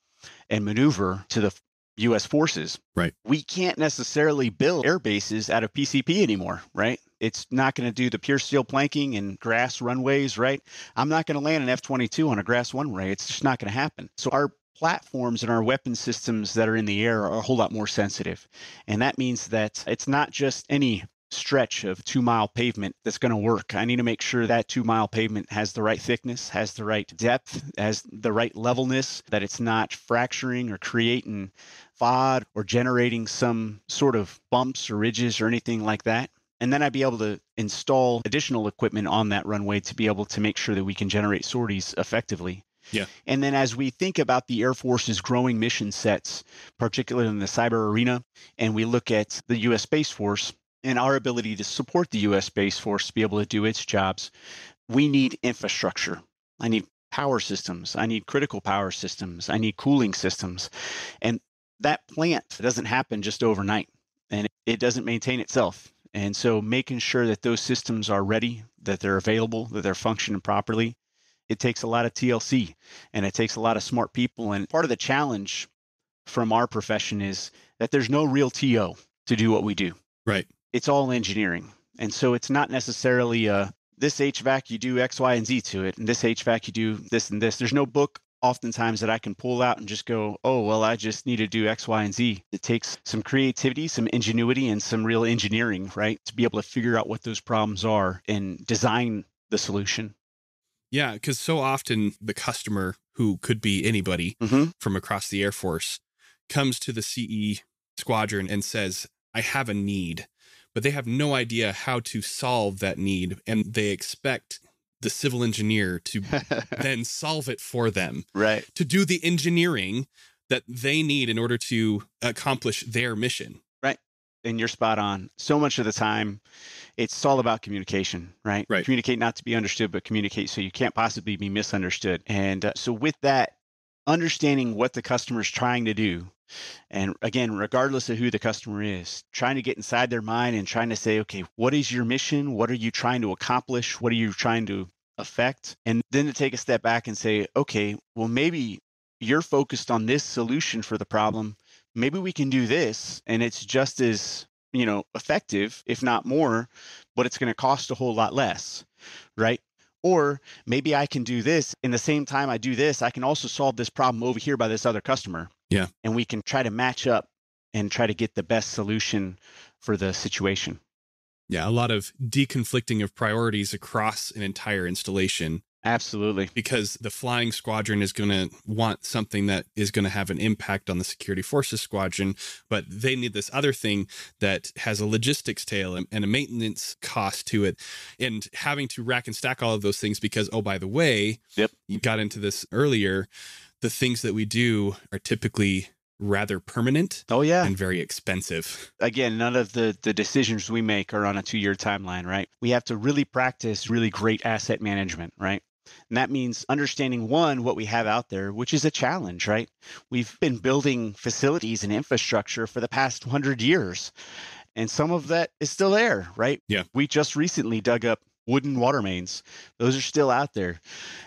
and maneuver to the US forces. Right. We can't necessarily build air bases out of PCP anymore, right? it's not going to do the pure steel planking and grass runways, right? I'm not going to land an F 22 on a grass runway. It's just not going to happen. So our platforms and our weapon systems that are in the air are a whole lot more sensitive. And that means that it's not just any stretch of two mile pavement that's going to work. I need to make sure that two mile pavement has the right thickness, has the right depth, has the right levelness, that it's not fracturing or creating FOD or generating some sort of bumps or ridges or anything like that. And then I'd be able to install additional equipment on that runway to be able to make sure that we can generate sorties effectively. Yeah. And then as we think about the Air Force's growing mission sets, particularly in the cyber arena, and we look at the US Space Force and our ability to support the US Space Force to be able to do its jobs, we need infrastructure. I need power systems. I need critical power systems. I need cooling systems. And that plant doesn't happen just overnight and it doesn't maintain itself. And so making sure that those systems are ready, that they're available, that they're functioning properly, it takes a lot of TLC and it takes a lot of smart people. And part of the challenge from our profession is that there's no real TO to do what we do. Right. It's all engineering. And so it's not necessarily uh, a this HVAC you do X, Y, and Z to it, and this HVAC you do this and this. There's no book oftentimes that I can pull out and just go, oh, well, I just need to do X, Y, and Z. It takes some creativity, some ingenuity, and some real engineering, right? To be able to figure out what those problems are and design the solution. Yeah, because so often the customer who could be anybody mm-hmm. from across the Air Force comes to the CE squadron and says, I have a need, but they have no idea how to solve that need. And they expect the civil engineer to then solve it for them. Right. To do the engineering that they need in order to accomplish their mission. Right. And you're spot on. So much of the time, it's all about communication, right? Right. Communicate not to be understood, but communicate so you can't possibly be misunderstood. And uh, so, with that, understanding what the customer is trying to do and again, regardless of who the customer is, trying to get inside their mind and trying to say, okay, what is your mission? What are you trying to accomplish? What are you trying to effect and then to take a step back and say okay well maybe you're focused on this solution for the problem maybe we can do this and it's just as you know effective if not more but it's going to cost a whole lot less right or maybe i can do this in the same time i do this i can also solve this problem over here by this other customer yeah and we can try to match up and try to get the best solution for the situation yeah, a lot of deconflicting of priorities across an entire installation. Absolutely. Because the flying squadron is going to want something that is going to have an impact on the security forces squadron, but they need this other thing that has a logistics tail and, a maintenance cost to it. And having to rack and stack all of those things because, oh, by the way, yep. you got into this earlier, the things that we do are typically rather permanent. Oh yeah. And very expensive. Again, none of the the decisions we make are on a 2-year timeline, right? We have to really practice really great asset management, right? And that means understanding one, what we have out there, which is a challenge, right? We've been building facilities and infrastructure for the past 100 years. And some of that is still there, right? Yeah. We just recently dug up wooden water mains. Those are still out there.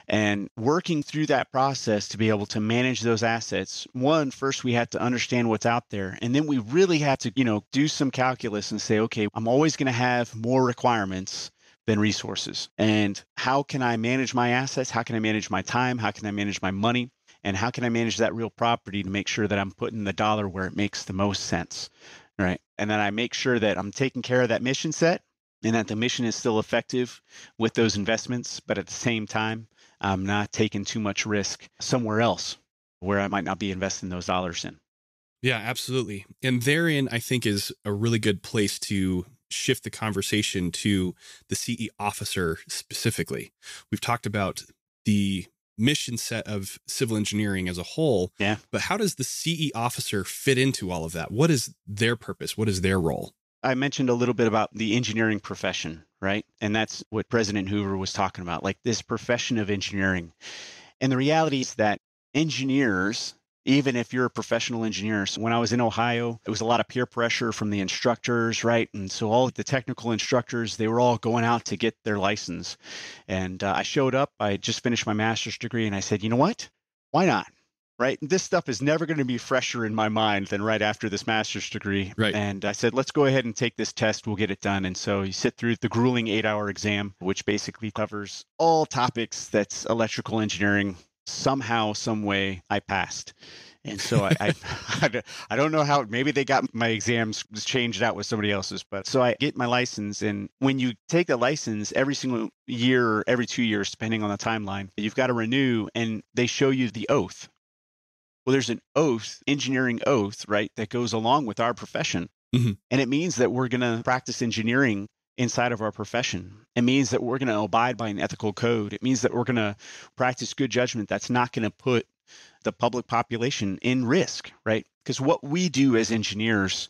And working through that process to be able to manage those assets, one, first we have to understand what's out there. And then we really have to, you know, do some calculus and say, okay, I'm always going to have more requirements than resources. And how can I manage my assets? How can I manage my time? How can I manage my money? And how can I manage that real property to make sure that I'm putting the dollar where it makes the most sense? Right. And then I make sure that I'm taking care of that mission set and that the mission is still effective with those investments, but at the same time, I'm not taking too much risk somewhere else where I might not be investing those dollars in. Yeah, absolutely. And therein, I think, is a really good place to shift the conversation to the CE officer specifically. We've talked about the mission set of civil engineering as a whole. Yeah. But how does the CE officer fit into all of that? What is their purpose? What is their role? I mentioned a little bit about the engineering profession, right? And that's what President Hoover was talking about, like this profession of engineering. And the reality is that engineers, even if you're a professional engineer, so when I was in Ohio, it was a lot of peer pressure from the instructors, right? And so all the technical instructors, they were all going out to get their license. And uh, I showed up, I just finished my master's degree, and I said, you know what? Why not? right? This stuff is never going to be fresher in my mind than right after this master's degree. Right. And I said, let's go ahead and take this test. We'll get it done. And so you sit through the grueling eight hour exam, which basically covers all topics that's electrical engineering. Somehow, some way, I passed. And so I, I, I, don't know how, maybe they got my exams changed out with somebody else's, but so I get my license. And when you take the license every single year, every two years, depending on the timeline, you've got to renew and they show you the oath, well, there's an oath, engineering oath, right, that goes along with our profession. Mm-hmm. And it means that we're going to practice engineering inside of our profession. It means that we're going to abide by an ethical code. It means that we're going to practice good judgment that's not going to put the public population in risk, right? Because what we do as engineers,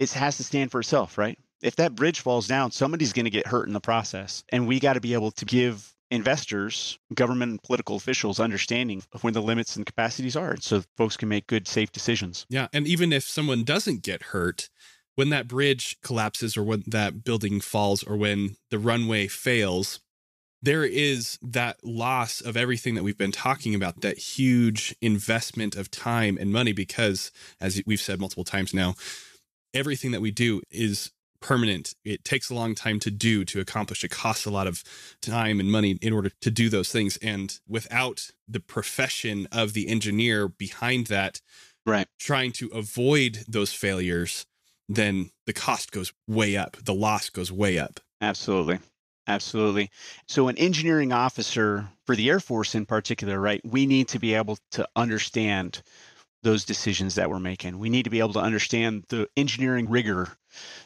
it has to stand for itself, right? If that bridge falls down, somebody's going to get hurt in the process. And we got to be able to give investors, government, and political officials understanding of when the limits and capacities are so folks can make good, safe decisions. Yeah. And even if someone doesn't get hurt, when that bridge collapses or when that building falls or when the runway fails, there is that loss of everything that we've been talking about, that huge investment of time and money, because as we've said multiple times now, everything that we do is permanent. It takes a long time to do, to accomplish. It costs a lot of time and money in order to do those things. And without the profession of the engineer behind that, right. trying to avoid those failures, then the cost goes way up. The loss goes way up. Absolutely. Absolutely. So, an engineering officer for the Air Force in particular, right, we need to be able to understand those decisions that we're making. We need to be able to understand the engineering rigor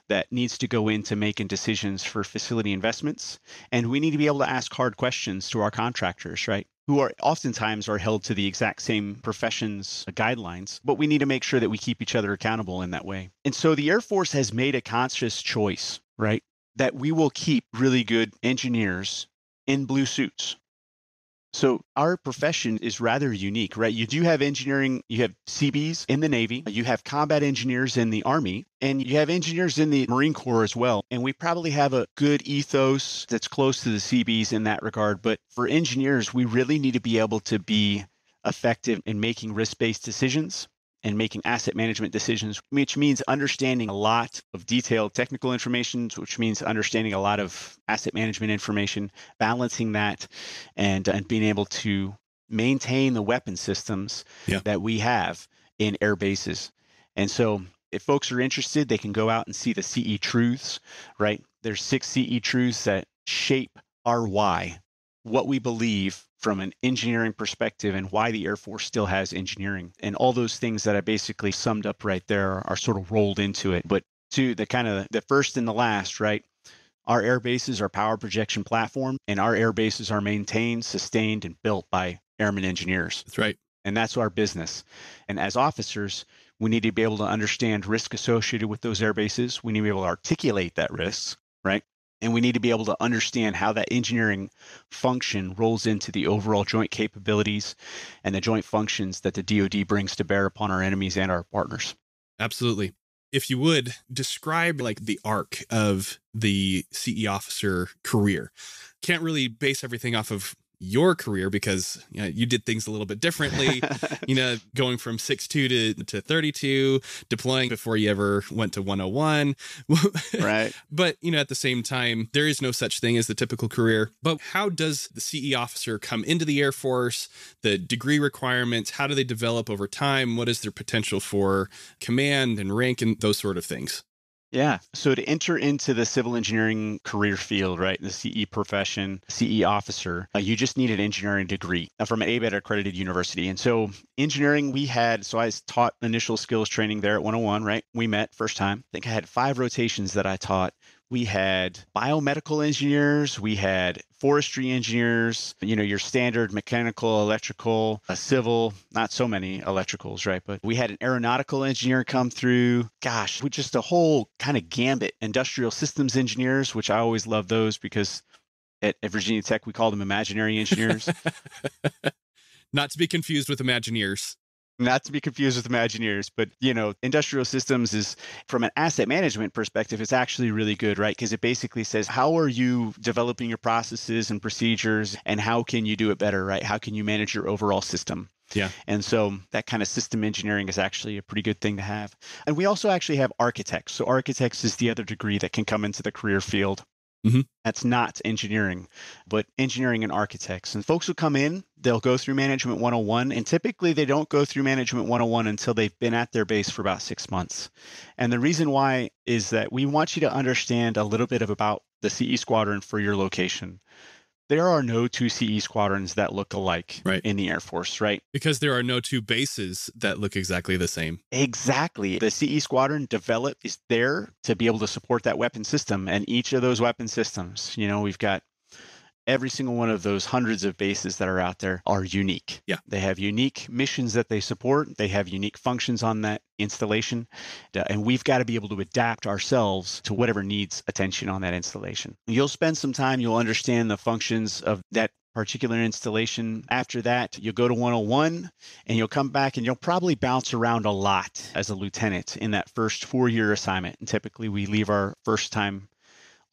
that needs to go into making decisions for facility investments. And we need to be able to ask hard questions to our contractors, right? Who are oftentimes are held to the exact same professions uh, guidelines, but we need to make sure that we keep each other accountable in that way. And so the Air Force has made a conscious choice, right? That we will keep really good engineers in blue suits so our profession is rather unique, right? You do have engineering, you have CBs in the Navy, you have combat engineers in the Army, and you have engineers in the Marine Corps as well. And we probably have a good ethos that's close to the CBs in that regard. But for engineers, we really need to be able to be effective in making risk based decisions and making asset management decisions, which means understanding a lot of detailed technical information, which means understanding a lot of asset management information, balancing that, and, and being able to maintain the weapon systems yeah. that we have in air bases. And so, if folks are interested, they can go out and see the CE truths, right? There's six CE truths that shape our why what we believe from an engineering perspective and why the Air Force still has engineering. And all those things that I basically summed up right there are sort of rolled into it. But to the kind of the first and the last, right? Our air bases are power projection platform, and our air bases are maintained, sustained, and built by airmen engineers. That's right. And that's our business. And as officers, we need to be able to understand risk associated with those air bases. We need to be able to articulate that risk, right? and we need to be able to understand how that engineering function rolls into the overall joint capabilities and the joint functions that the DoD brings to bear upon our enemies and our partners. Absolutely. If you would describe like the arc of the CE officer career, can't really base everything off of your career because you, know, you did things a little bit differently you know going from 62 to, to 32 deploying before you ever went to 101 right but you know at the same time there is no such thing as the typical career but how does the ce officer come into the air force the degree requirements how do they develop over time what is their potential for command and rank and those sort of things yeah. So to enter into the civil engineering career field, right, the CE profession, CE officer, uh, you just need an engineering degree uh, from an ABET accredited university. And so engineering, we had, so I taught initial skills training there at 101, right? We met first time. I think I had five rotations that I taught we had biomedical engineers, we had forestry engineers, you know, your standard mechanical, electrical, uh, civil, not so many electricals, right? But we had an aeronautical engineer come through. Gosh, we just a whole kind of gambit. Industrial systems engineers, which I always love those because at, at Virginia Tech we call them imaginary engineers. not to be confused with Imagineers not to be confused with Imagineers, but you know, industrial systems is from an asset management perspective, it's actually really good, right? Because it basically says how are you developing your processes and procedures and how can you do it better, right? How can you manage your overall system? Yeah. And so that kind of system engineering is actually a pretty good thing to have. And we also actually have architects. So architects is the other degree that can come into the career field. Mm-hmm. That's not engineering, but engineering and architects. And folks who come in, they'll go through Management 101, and typically they don't go through Management 101 until they've been at their base for about six months. And the reason why is that we want you to understand a little bit of about the CE squadron for your location there are no two CE squadrons that look alike right. in the Air Force, right? Because there are no two bases that look exactly the same. Exactly. The CE squadron developed is there to be able to support that weapon system and each of those weapon systems. You know, we've got every single one of those hundreds of bases that are out there are unique. Yeah. They have unique missions that they support, they have unique functions on that installation, uh, and we've got to be able to adapt ourselves to whatever needs attention on that installation. You'll spend some time, you'll understand the functions of that particular installation. After that, you'll go to 101 and you'll come back and you'll probably bounce around a lot as a lieutenant in that first four year assignment. And typically, we leave our first time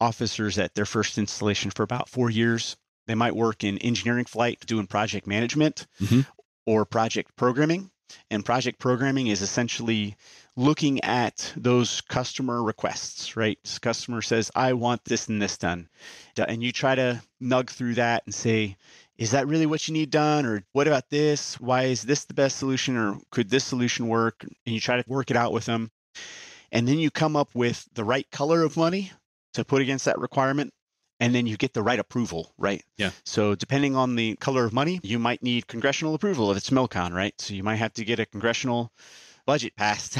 officers at their first installation for about four years. They might work in engineering flight doing project management mm-hmm. or project programming. And project programming is essentially looking at those customer requests, right? This customer says, I want this and this done. And you try to nug through that and say, is that really what you need done? Or what about this? Why is this the best solution? Or could this solution work? And you try to work it out with them. And then you come up with the right color of money, to put against that requirement and then you get the right approval, right? Yeah. So depending on the color of money, you might need congressional approval if it's Milcon, right? So you might have to get a congressional budget passed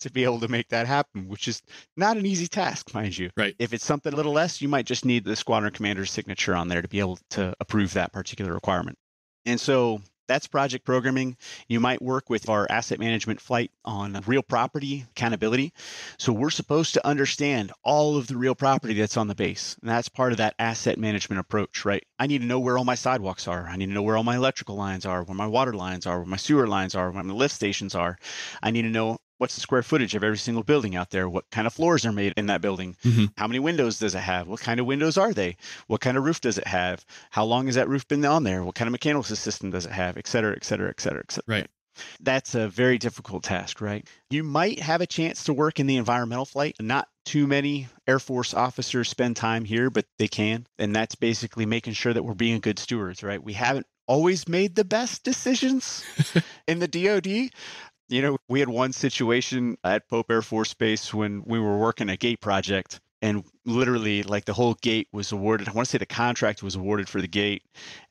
to be able to make that happen, which is not an easy task, mind you. Right. If it's something a little less, you might just need the squadron commander's signature on there to be able to approve that particular requirement. And so that's project programming. You might work with our asset management flight on real property accountability. So we're supposed to understand all of the real property that's on the base. And that's part of that asset management approach, right? I need to know where all my sidewalks are. I need to know where all my electrical lines are, where my water lines are, where my sewer lines are, where my lift stations are. I need to know what's the square footage of every single building out there what kind of floors are made in that building mm-hmm. how many windows does it have what kind of windows are they what kind of roof does it have how long has that roof been on there what kind of mechanical system does it have et cetera et cetera et cetera et cetera right that's a very difficult task right you might have a chance to work in the environmental flight not too many air force officers spend time here but they can and that's basically making sure that we're being good stewards right we haven't always made the best decisions in the DoD. You know, we had one situation at Pope Air Force Base when we were working a gate project and literally like the whole gate was awarded i want to say the contract was awarded for the gate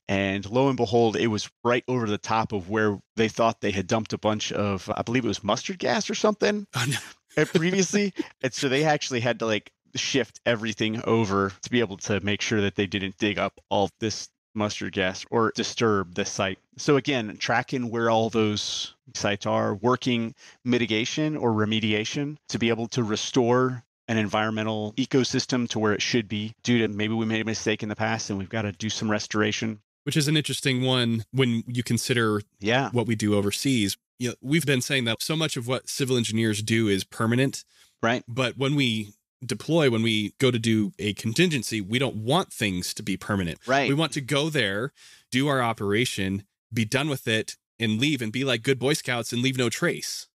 and lo and behold it was right over the top of where they thought they had dumped a bunch of i believe it was mustard gas or something oh, previously and so they actually had to like shift everything over to be able to make sure that they didn't dig up all this mustard gas or disturb the site. So again, tracking where all those sites are, working mitigation or remediation to be able to restore an environmental ecosystem to where it should be due to maybe we made a mistake in the past and we've got to do some restoration. Which is an interesting one when you consider yeah. what we do overseas. You know, we've been saying that so much of what civil engineers do is permanent. Right. But when we deploy when we go to do a contingency we don't want things to be permanent right we want to go there do our operation be done with it and leave and be like good boy scouts and leave no trace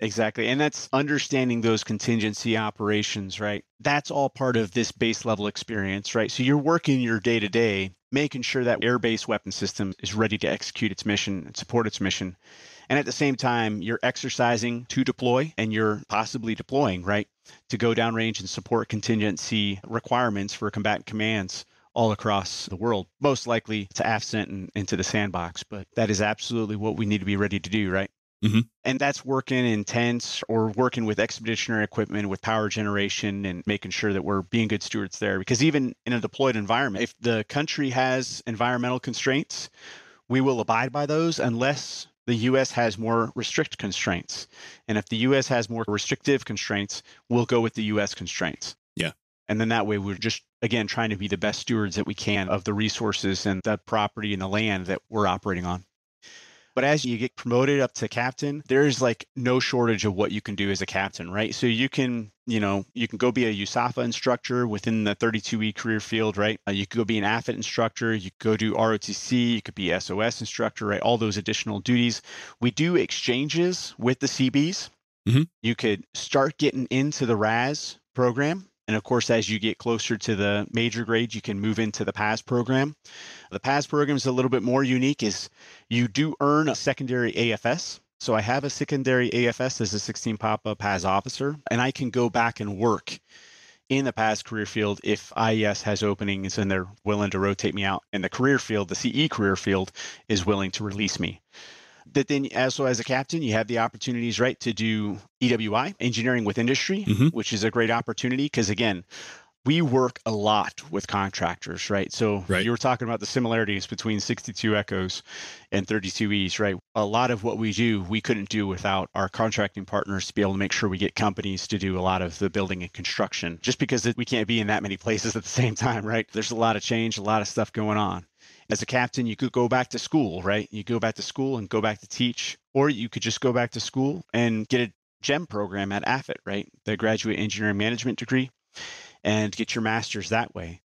exactly and that's understanding those contingency operations right that's all part of this base level experience right so you're working your day to day making sure that air base weapon system is ready to execute its mission and support its mission and at the same time, you're exercising to deploy and you're possibly deploying, right? To go downrange and support contingency requirements for combatant commands all across the world, most likely to AFSENT and into the sandbox. But that is absolutely what we need to be ready to do, right? Mm-hmm. And that's working in tents or working with expeditionary equipment, with power generation, and making sure that we're being good stewards there. Because even in a deployed environment, if the country has environmental constraints, we will abide by those unless the US has more restrict constraints. And if the US has more restrictive constraints, we'll go with the US constraints. Yeah. And then that way we're just again trying to be the best stewards that we can of the resources and the property and the land that we're operating on. But as you get promoted up to captain, there's like no shortage of what you can do as a captain, right? So you can you know, you can go be a USAFA instructor within the 32E career field, right? Uh, you could go be an AFIT instructor. You could go do ROTC. You could be SOS instructor, right? All those additional duties. We do exchanges with the CBs. Mm-hmm. You could start getting into the RAS program and of course, as you get closer to the major grade, you can move into the PAS program. The PAS program is a little bit more unique is you do earn a secondary AFS. So I have a secondary AFS as a 16 Papa PAS officer, and I can go back and work in the PAS career field if IES has openings and they're willing to rotate me out. in the career field, the CE career field, is willing to release me that then also as a captain, you have the opportunities, right, to do EWI, engineering with industry, mm-hmm. which is a great opportunity because again, we work a lot with contractors, right? So right. you were talking about the similarities between 62 Echoes and 32 E's, right? A lot of what we do, we couldn't do without our contracting partners to be able to make sure we get companies to do a lot of the building and construction, just because we can't be in that many places at the same time, right? There's a lot of change, a lot of stuff going on as a captain, you could go back to school, right? You go back to school and go back to teach, or you could just go back to school and get a GEM program at AFIT, right? The graduate engineering management degree and get your master's that way.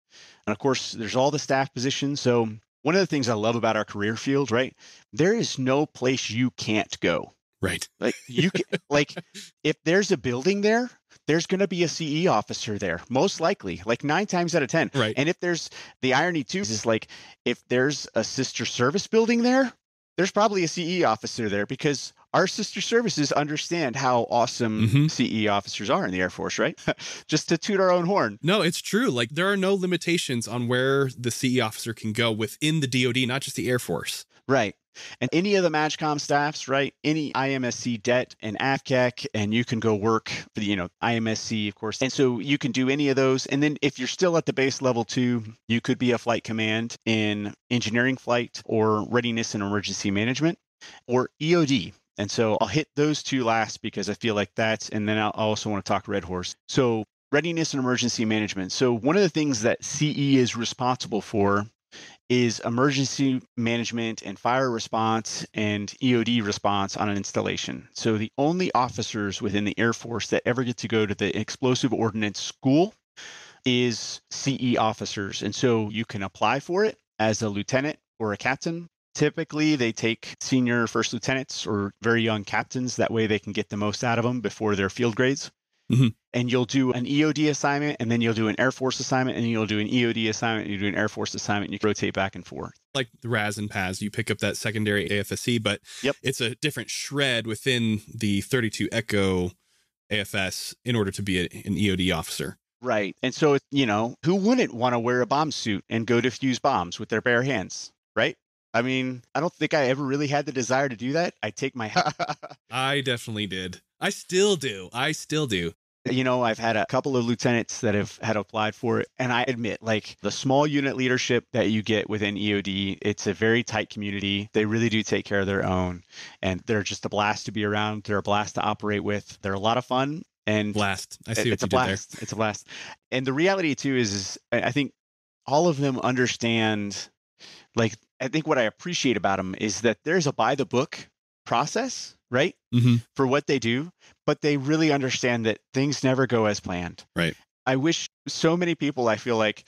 And of course, there's all the staff positions. So, one of the things I love about our career field, right? There is no place you can't go. Right. Like you can, like if there's a building there, there's going to be a CE officer there, most likely, like nine times out of 10. Right. And if there's the irony too is like if there's a sister service building there, there's probably a CE officer there because our sister services understand how awesome mm-hmm. CE officers are in the Air Force, right? Just to toot our own horn. No, it's true. Like there are no limitations on where the CE officer can go within the DoD, not just the Air Force. Right and any of the Matchcom staffs, right? Any IMSC debt and AFCAC, and you can go work for the, you know, IMSC, of course. And so you can do any of those. And then if you're still at the base level two, you could be a flight command in engineering flight or readiness and emergency management or EOD. And so I'll hit those two last because I feel like that's, and then I also want to talk Red Horse. So readiness and emergency management. So, one of the things that CE is responsible for is emergency management and fire response and EOD response on an installation. So the only officers within the Air Force that ever get to go to the explosive ordnance school is CE officers. And so you can apply for it as a lieutenant or a captain. Typically, they take senior first lieutenants or very young captains. That way, they can get the most out of them before their field grades. Mm-hmm. And you'll do an EOD assignment, and then you'll do an Air Force assignment, and you'll do an EOD assignment, and you do an Air Force assignment, and you rotate back and forth. Like the RAS and PAS, you pick up that secondary AFSC, but yep. it's a different shred within the 32 Echo AFS in order to be a, an EOD officer. Right. And so, you know, who wouldn't want to wear a bomb suit and go defuse bombs with their bare hands, right? I mean, I don't think I ever really had the desire to do that. I take my. I definitely did. I still do. I still do. You know, I've had a couple of lieutenants that have had applied for it. And I admit, like the small unit leadership that you get within EOD, it's a very tight community. They really do take care of their own. And they're just a blast to be around. They're a blast to operate with. They're a lot of fun. And blast. I see it's a blast. It's a blast. And the reality too is, is I think all of them understand like I think what I appreciate about them is that there's a by the book process right? Mm-hmm. For what they do, but they really understand that things never go as planned. Right. I wish so many people, I feel like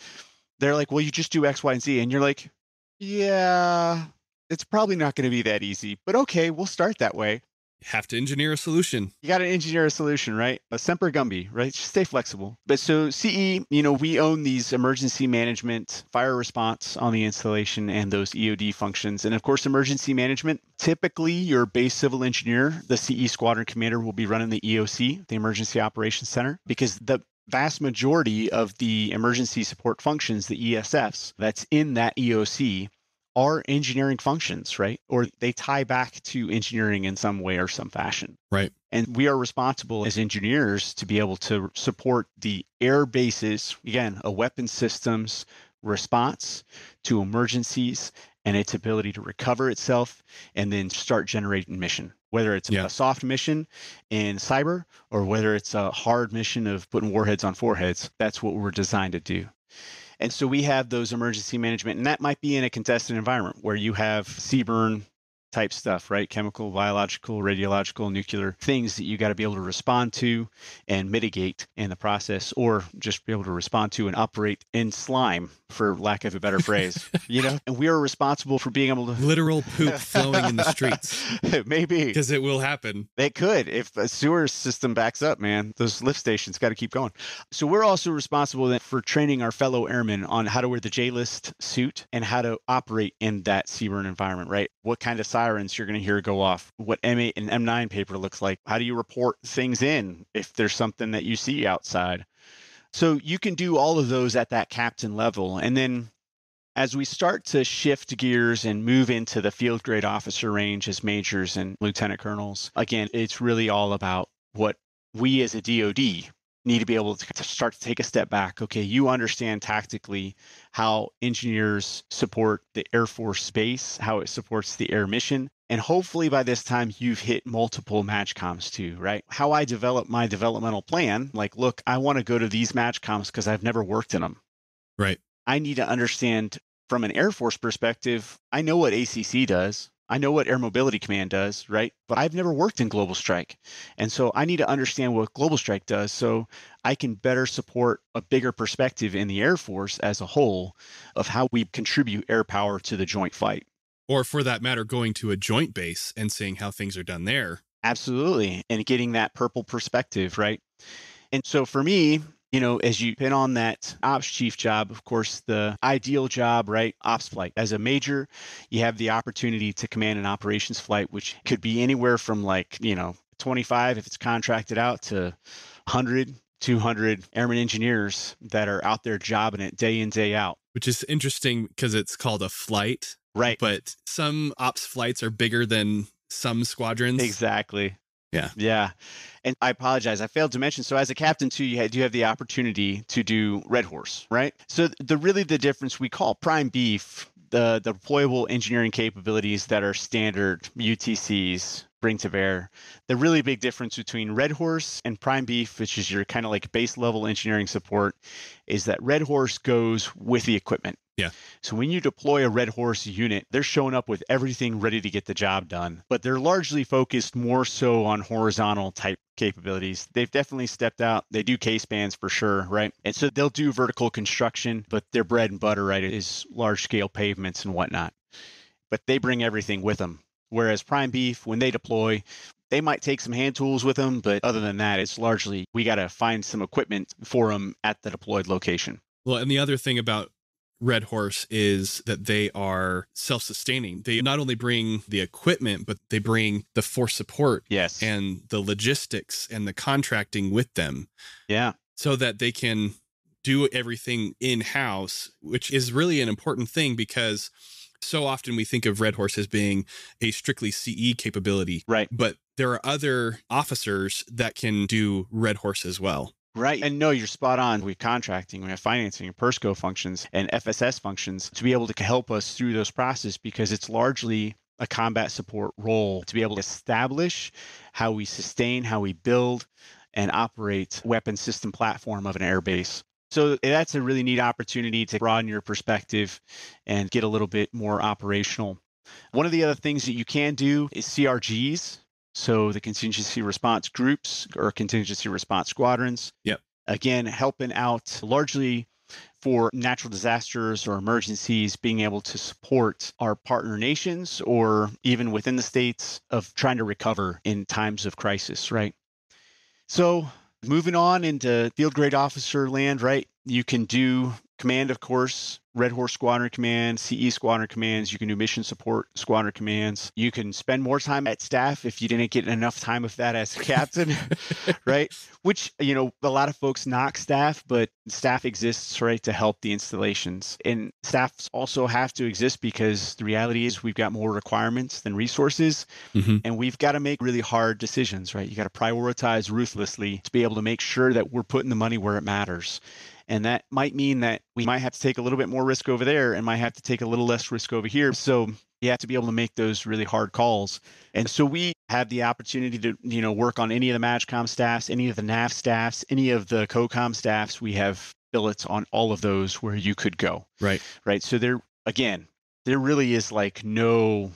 they're like, well, you just do X, Y, and Z. And you're like, yeah, it's probably not going to be that easy, but okay, we'll start that way have to engineer a solution. You got to engineer a solution, right? A Semper Gumby, right? Just stay flexible. But so CE, you know, we own these emergency management, fire response on the installation, and those EOD functions. And of course, emergency management, typically your base civil engineer, the CE squadron commander, will be running the EOC, the Emergency Operations Center, because the vast majority of the emergency support functions, the ESFs, that's in that EOC are engineering functions, right? Or they tie back to engineering in some way or some fashion. Right. And we are responsible as engineers to be able to support the air bases, again, a weapon system's response to emergencies and its ability to recover itself and then start generating mission, whether it's yeah. a soft mission in cyber or whether it's a hard mission of putting warheads on foreheads. That's what we're designed to do. And so we have those emergency management, and that might be in a contested environment where you have Seaburn type stuff, right? Chemical, biological, radiological, nuclear things that you got to be able to respond to and mitigate in the process, or just be able to respond to and operate in slime, for lack of a better phrase. you know, and we are responsible for being able to literal poop flowing in the streets. Maybe because it will happen. It could if the sewer system backs up, man. Those lift stations got to keep going. So we're also responsible then for training our fellow airmen on how to wear the J list suit and how to operate in that seaburn environment, right? What kind of size sirens you're going to hear go off, what M8 and M9 paper looks like. How do you report things in if there's something that you see outside? So you can do all of those at that captain level. And then as we start to shift gears and move into the field grade officer range as majors and lieutenant colonels, again, it's really all about what we as a DOD need to be able to start to take a step back. Okay, you understand tactically how engineers support the Air Force space, how it supports the air mission. And hopefully by this time you've hit multiple match comms too, right? How I develop my developmental plan, like, look, I want to go to these match comms because I've never worked in them. Right. I need to understand from an Air Force perspective, I know what ACC does. I know what Air Mobility Command does, right? But I've never worked in Global Strike. And so I need to understand what Global Strike does so I can better support a bigger perspective in the Air Force as a whole of how we contribute air power to the joint fight. Or for that matter, going to a joint base and seeing how things are done there. Absolutely. And getting that purple perspective, right? And so for me, you know, as you pin on that ops chief job, of course, the ideal job, right? Ops flight. As a major, you have the opportunity to command an operations flight, which could be anywhere from like, you know, 25 if it's contracted out to 100, 200 airmen engineers that are out there jobbing it day in, day out. Which is interesting because it's called a flight. Right. But some ops flights are bigger than some squadrons. Exactly. Yeah. Yeah. And I apologize. I failed to mention. So as a captain too, you do have the opportunity to do Red Horse, right? So the really the difference we call prime beef the the deployable engineering capabilities that are standard UTCs bring to bear. The really big difference between Red Horse and Prime Beef, which is your kind of like base level engineering support, is that Red Horse goes with the equipment. Yeah. So when you deploy a Red Horse unit, they're showing up with everything ready to get the job done, but they're largely focused more so on horizontal type capabilities. They've definitely stepped out. They do case bands for sure, right? And so they'll do vertical construction, but their bread and butter, right, is large scale pavements and whatnot. But they bring everything with them Whereas prime beef, when they deploy, they might take some hand tools with them, but other than that, it's largely we got to find some equipment for them at the deployed location. Well, and the other thing about Red Horse is that they are self sustaining. They not only bring the equipment, but they bring the force support yes. and the logistics and the contracting with them. Yeah. So that they can do everything in house, which is really an important thing because so often we think of Red Horse as being a strictly CE capability. Right. But there are other officers that can do Red Horse as well. Right. And no, you're spot on. We have contracting, we have financing, and PERSCO functions and FSS functions to be able to help us through those processes because it's largely a combat support role to be able to establish how we sustain, how we build, and operate weapon system platform of an airbase. So eh, that's a really neat opportunity to broaden your perspective and get a little bit more operational. One of the other things that you can do is CRGs. So the contingency response groups or contingency response squadrons. Yep. Again, helping out largely for natural disasters or emergencies, being able to support our partner nations or even within the states of trying to recover in times of crisis, right? So Moving on into field grade officer land, right? You can do command, of course, Red Horse Squadron Command, CE Squadron Commands. You can do mission support squadron commands. You can spend more time at staff if you didn't get enough time of that as a captain, right? Which, you know, a lot of folks knock staff, but staff exists, right, to help the installations. And staffs also have to exist because the reality is we've got more requirements than resources, mm-hmm. and we've got to make really hard decisions, right? You got to prioritize ruthlessly to be able to make sure that we're putting the money where it matters and that might mean that we might have to take a little bit more risk over there and might have to take a little less risk over here. So you have to be able to make those really hard calls. And so we have the opportunity to, you know, work on any of the MAGCOM staffs, any of the NAF staffs, any of the COCOM staffs. We have billets on all of those where you could go. Right. Right. So there again, there really is like no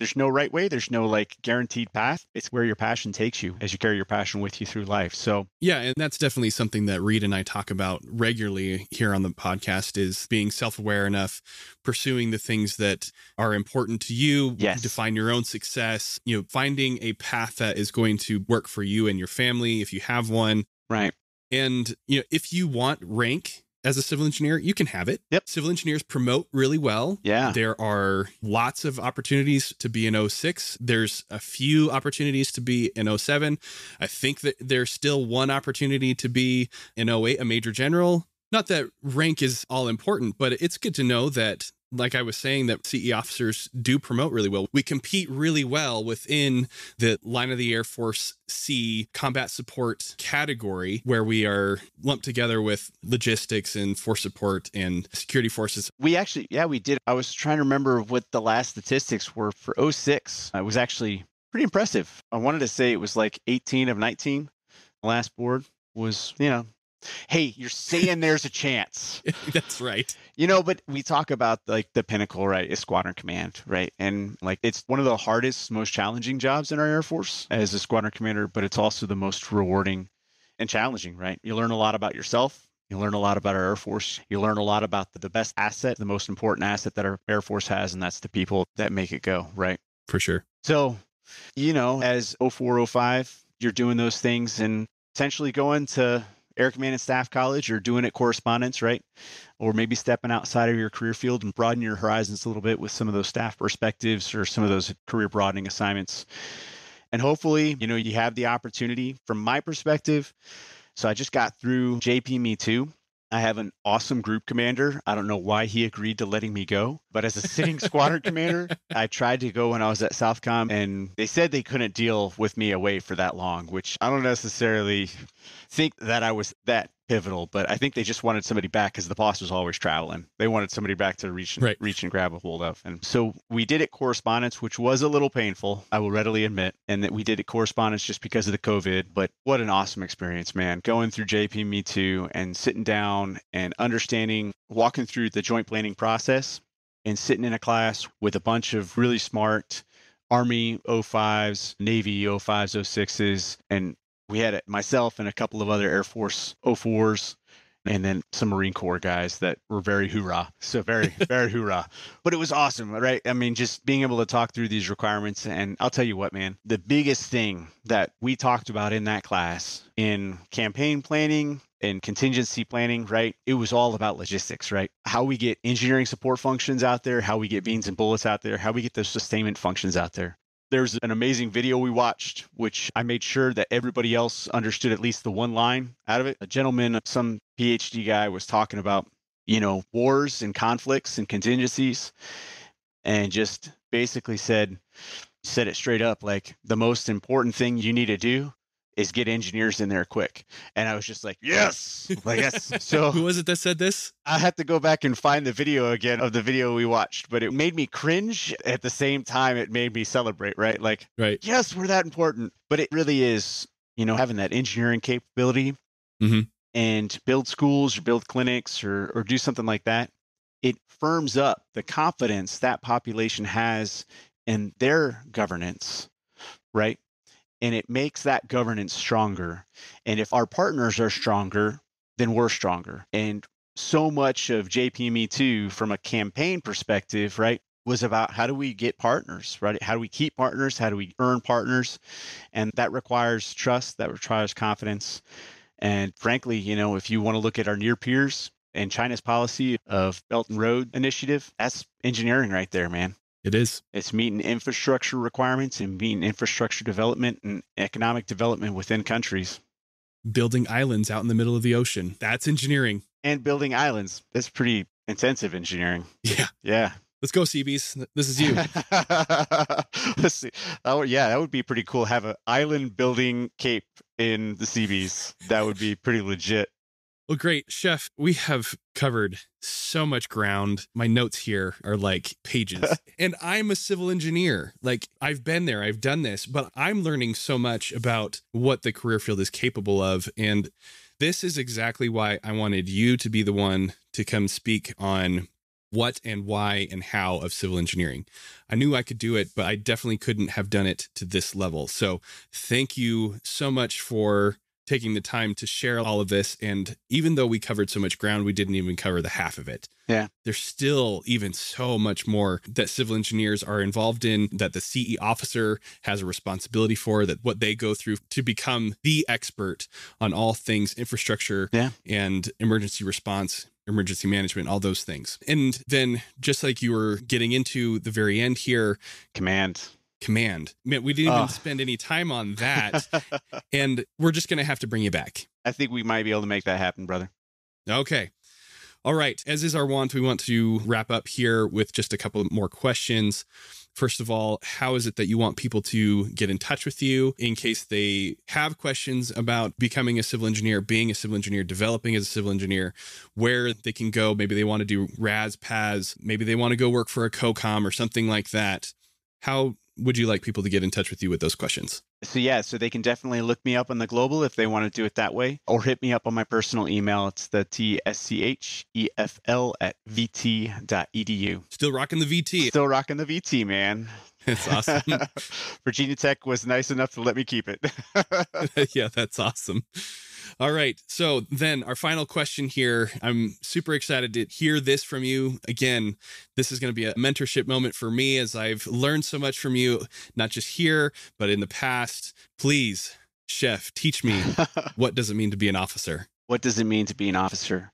there's no right way. There's no like guaranteed path. It's where your passion takes you as you carry your passion with you through life. So, yeah. And that's definitely something that Reed and I talk about regularly here on the podcast is being self aware enough, pursuing the things that are important to you, yes. define your own success, you know, finding a path that is going to work for you and your family if you have one. Right. And, you know, if you want rank as a civil engineer, you can have it. Yep. Civil engineers promote really well. Yeah. There are lots of opportunities to be in 06. There's a few opportunities to be in 07. I think that there's still one opportunity to be in 08, a major general. Not that rank is all important, but it's good to know that like I was saying, that CE officers do promote really well. We compete really well within the line of the Air Force C combat support category, where we are lumped together with logistics and force support and security forces. We actually, yeah, we did. I was trying to remember what the last statistics were for 06. It was actually pretty impressive. I wanted to say it was like 18 of 19 last board was, you know, hey, you're saying there's a chance. That's right. You know, but we talk about like the pinnacle, right? Is squadron command, right? And like it's one of the hardest, most challenging jobs in our Air Force as a squadron commander, but it's also the most rewarding and challenging, right? You learn a lot about yourself. You learn a lot about our Air Force. You learn a lot about the, the best asset, the most important asset that our Air Force has, and that's the people that make it go, right? For sure. So, you know, as 0405, you're doing those things and essentially going to Eric man, and Staff College you're doing it correspondence, right? Or maybe stepping outside of your career field and broaden your horizons a little bit with some of those staff perspectives or some of those career broadening assignments. And hopefully, you know, you have the opportunity from my perspective. So I just got through JP Me Too, I have an awesome group commander. I don't know why he agreed to letting me go, but as a sitting squadron commander, I tried to go when I was at Southcom, and they said they couldn't deal with me away for that long, which I don't necessarily think that I was that pivotal, but I think they just wanted somebody back because the boss was always traveling. They wanted somebody back to reach and, right. reach and grab a hold of. And so we did it correspondence, which was a little painful, I will readily admit, and that we did it correspondence just because of the COVID. But what an awesome experience, man. Going through JP Me Too and sitting down and understanding, walking through the joint planning process and sitting in a class with a bunch of really smart Army 05s, Navy 05s, 06s, and we had uh, myself and a couple of other Air Force 04s and then some Marine Corps guys that were very hoorah. So very, very hoorah. But it was awesome, right? I mean, just being able to talk through these requirements. And I'll tell you what, man, the biggest thing that we talked about in that class in campaign planning and contingency planning, right? It was all about logistics, right? How we get engineering support functions out there, how we get beans and bullets out there, how we get those sustainment functions out there. There's an amazing video we watched, which I made sure that everybody else understood at least the one line out of it. A gentleman, some PhD guy, was talking about, you know, wars and conflicts and contingencies, and just basically said, said it straight up like the most important thing you need to do is get engineers in there quick. And I was just like, yes, like yes. So who was it that said this? I have to go back and find the video again of the video we watched, but it made me cringe at the same time it made me celebrate, right? Like, right. yes, we're that important. But it really is, you know, having that engineering capability mm-hmm. and build schools or build clinics or or do something like that. It firms up the confidence that population has in their governance, right? and it makes that governance stronger. And if our partners are stronger, then we're stronger. And so much of JPME2 from a campaign perspective, right, was about how do we get partners, right? How do we keep partners? How do we earn partners? And that requires trust, that requires confidence. And frankly, you know, if you want to look at our near peers and China's policy of Belt and Road Initiative, that's engineering right there, man. It is. It's meeting infrastructure requirements and meeting infrastructure development and economic development within countries. Building islands out in the middle of the ocean. That's engineering. And building islands. That's pretty intensive engineering. Yeah. Yeah. Let's go, Seabees. This is you. Let's see. Oh, yeah, that would be pretty cool. Have an island building cape in the Seabees. That would be pretty legit. Well, great, Chef. We have covered so much ground. My notes here are like pages. and I'm a civil engineer. Like, I've been there, I've done this, but I'm learning so much about what the career field is capable of. And this is exactly why I wanted you to be the one to come speak on what and why and how of civil engineering. I knew I could do it, but I definitely couldn't have done it to this level. So, thank you so much for taking the time to share all of this. And even though we covered so much ground, we didn't even cover the half of it. Yeah. There's still even so much more that civil engineers are involved in, that the CE officer has a responsibility for, that what they go through to become the expert on all things infrastructure yeah. and emergency response. Emergency management, all those things. And then, just like you were getting into the very end here, command command. Man, we didn't even spend any time on that. and we're just going to have to bring you back. I think we might be able to make that happen, brother. Okay. All right. As is our want, we want to wrap up here with just a couple more questions. First of all, how is it that you want people to get in touch with you in case they have questions about becoming a civil engineer, being a civil engineer, developing as a civil engineer, where they can go? Maybe they want to do RAS, PAS, maybe they want to go work for a COCOM or something like that. How would you like people to get in touch with you with those questions? So, yeah, so they can definitely look me up on the global if they want to do it that way, or hit me up on my personal email. It's the TSCHEFL at VT.edu. Still rocking the VT. Still rocking the VT, man. That's awesome. Virginia Tech was nice enough to let me keep it. yeah, that's awesome. All right. So then our final question here. I'm super excited to hear this from you. Again, this is going to be a mentorship moment for me as I've learned so much from you, not just here, but in the past. Please, chef, teach me what does it mean to be an officer? What does it mean to be an officer?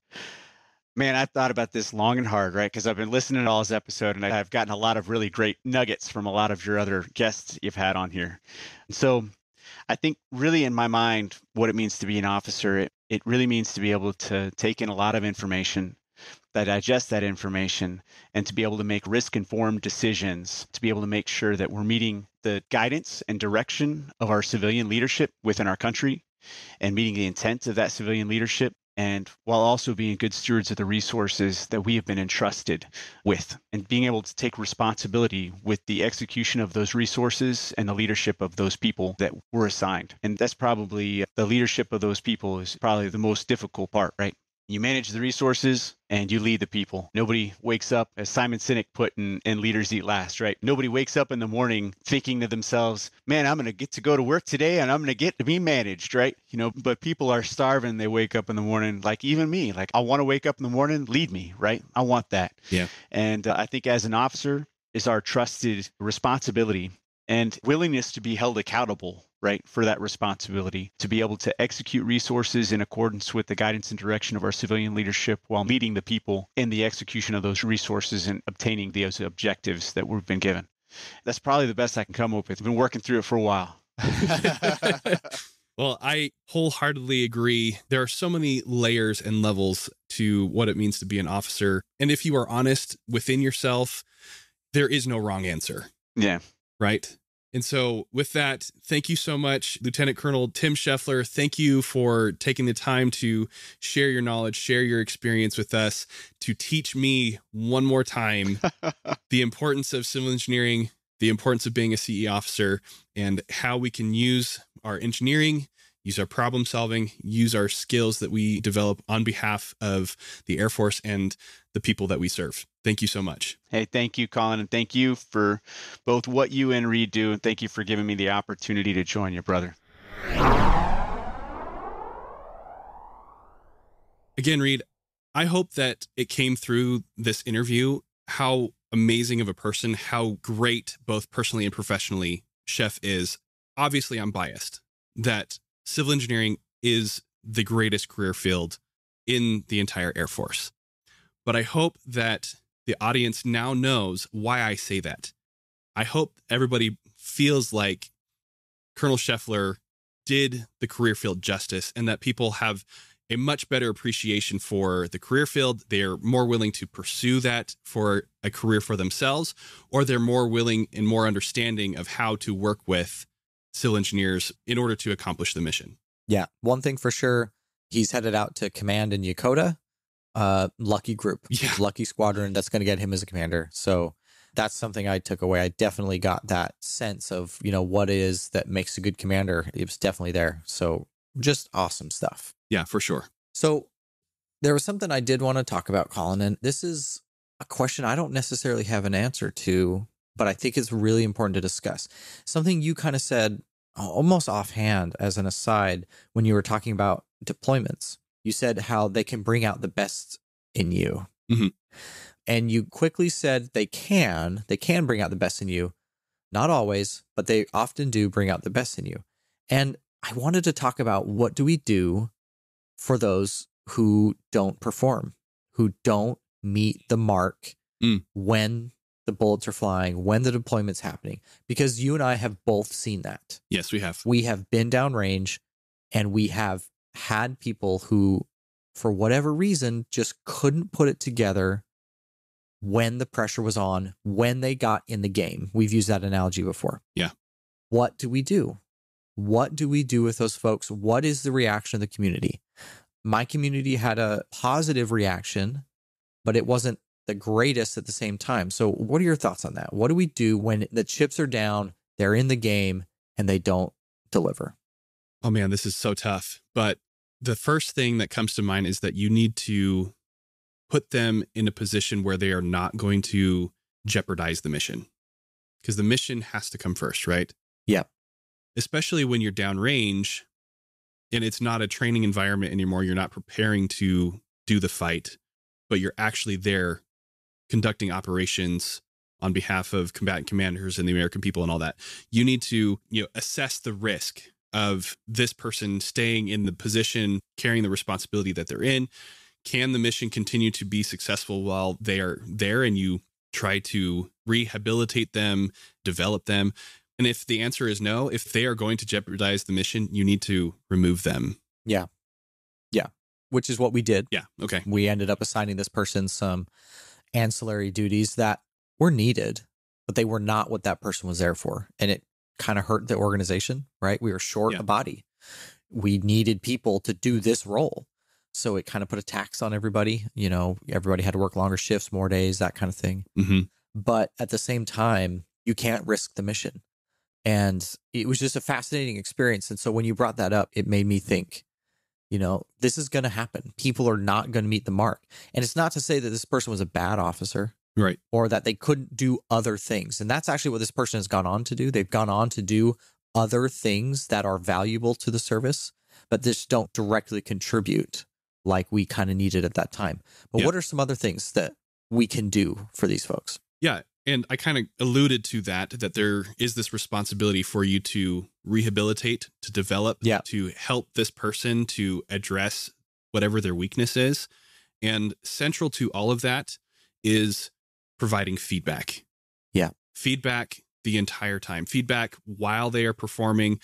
Man, I've thought about this long and hard, right? Because I've been listening to all this episode and I've gotten a lot of really great nuggets from a lot of your other guests you've had on here. So I think really in my mind, what it means to be an officer, it, it really means to be able to take in a lot of information, that digest that information, and to be able to make risk informed decisions, to be able to make sure that we're meeting the guidance and direction of our civilian leadership within our country and meeting the intent of that civilian leadership and while also being good stewards of the resources that we have been entrusted with and being able to take responsibility with the execution of those resources and the leadership of those people that were assigned. And that's probably uh, the leadership of those people is probably the most difficult part, right? You manage the resources and you lead the people. Nobody wakes up, as Simon Sinek put in, in Leaders Eat Last, right? Nobody wakes up in the morning thinking to themselves, man, I'm going to get to go to work today and I'm going to get to be managed, right? You know, but people are starving. They wake up in the morning, like even me, like I want to wake up in the morning, lead me, right? I want that. Yeah. And uh, I think as an officer, is our trusted responsibility and willingness to be held accountable right, for that responsibility to be able to execute resources in accordance with the guidance and direction of our civilian leadership while leading the people in the execution of those resources and obtaining those objectives that we've been given. That's probably the best I can come up with. I've been working through it for a while. well, I wholeheartedly agree. There are so many layers and levels to what it means to be an officer. And if you are honest within yourself, there is no wrong answer. Yeah. Right? And so, with that, thank you so much, Lieutenant Colonel Tim Scheffler. Thank you for taking the time to share your knowledge, share your experience with us, to teach me one more time the importance of civil engineering, the importance of being a CE officer, and how we can use our engineering use our problem solving, use our skills that we develop on behalf of the Air Force and the people that we serve. Thank you so much. Hey, thank you, Colin. And thank you for both what you and Reed do. And thank you for giving me the opportunity to join you, brother. Again, Reed, I hope that it came through this interview how amazing of a person, how great, both personally and professionally, Chef is. Obviously, I'm biased that civil engineering is the greatest career field in the entire Air Force. But I hope that the audience now knows why I say that. I hope everybody feels like Colonel Scheffler did the career field justice and that people have a much better appreciation for the career field. They're more willing to pursue that for a career for themselves, or they're more willing and more understanding of how to work with SIL engineers in order to accomplish the mission. Yeah. One thing for sure, he's headed out to command in Yakota. Uh, lucky group, yeah. lucky squadron. That's going to get him as a commander. So that's something I took away. I definitely got that sense of, you know, what it is that makes a good commander. It was definitely there. So just awesome stuff. Yeah, for sure. So there was something I did want to talk about, Colin, and this is a question I don't necessarily have an answer to but I think it's really important to discuss. Something you kind of said almost offhand as an aside when you were talking about deployments. You said how they can bring out the best in you. Mm-hmm. And you quickly said they can, they can bring out the best in you. Not always, but they often do bring out the best in you. And I wanted to talk about what do we do for those who don't perform, who don't meet the mark mm. when the bullets are flying, when the deployment's happening, because you and I have both seen that. Yes, we have. We have been downrange and we have had people who, for whatever reason, just couldn't put it together when the pressure was on, when they got in the game. We've used that analogy before. Yeah. What do we do? What do we do with those folks? What is the reaction of the community? My community had a positive reaction, but it wasn't the greatest at the same time. So, what are your thoughts on that? What do we do when the chips are down, they're in the game, and they don't deliver? Oh, man, this is so tough. But the first thing that comes to mind is that you need to put them in a position where they are not going to jeopardize the mission because the mission has to come first, right? Yeah. Especially when you're downrange and it's not a training environment anymore. You're not preparing to do the fight, but you're actually there conducting operations on behalf of combatant commanders and the American people and all that. You need to, you know, assess the risk of this person staying in the position, carrying the responsibility that they're in. Can the mission continue to be successful while they are there and you try to rehabilitate them, develop them? And if the answer is no, if they are going to jeopardize the mission, you need to remove them. Yeah. Yeah. Which is what we did. Yeah. Okay. We ended up assigning this person some ancillary duties that were needed, but they were not what that person was there for. And it kind of hurt the organization, right? We were short yeah. a body. We needed people to do this role. So it kind of put a tax on everybody. You know, everybody had to work longer shifts, more days, that kind of thing. Mm-hmm. But at the same time, you can't risk the mission. And it was just a fascinating experience. And so when you brought that up, it made me think you know, this is going to happen. People are not going to meet the mark. And it's not to say that this person was a bad officer right or that they couldn't do other things and that's actually what this person has gone on to do they've gone on to do other things that are valuable to the service but just don't directly contribute like we kind of needed at that time but what are some other things that we can do for these folks yeah and I kind of alluded to that that there is this responsibility for you to rehabilitate, to develop, yeah. to help this person to address whatever their weakness is. And central to all of that is providing feedback. Yeah. Feedback the entire time. Feedback while they are performing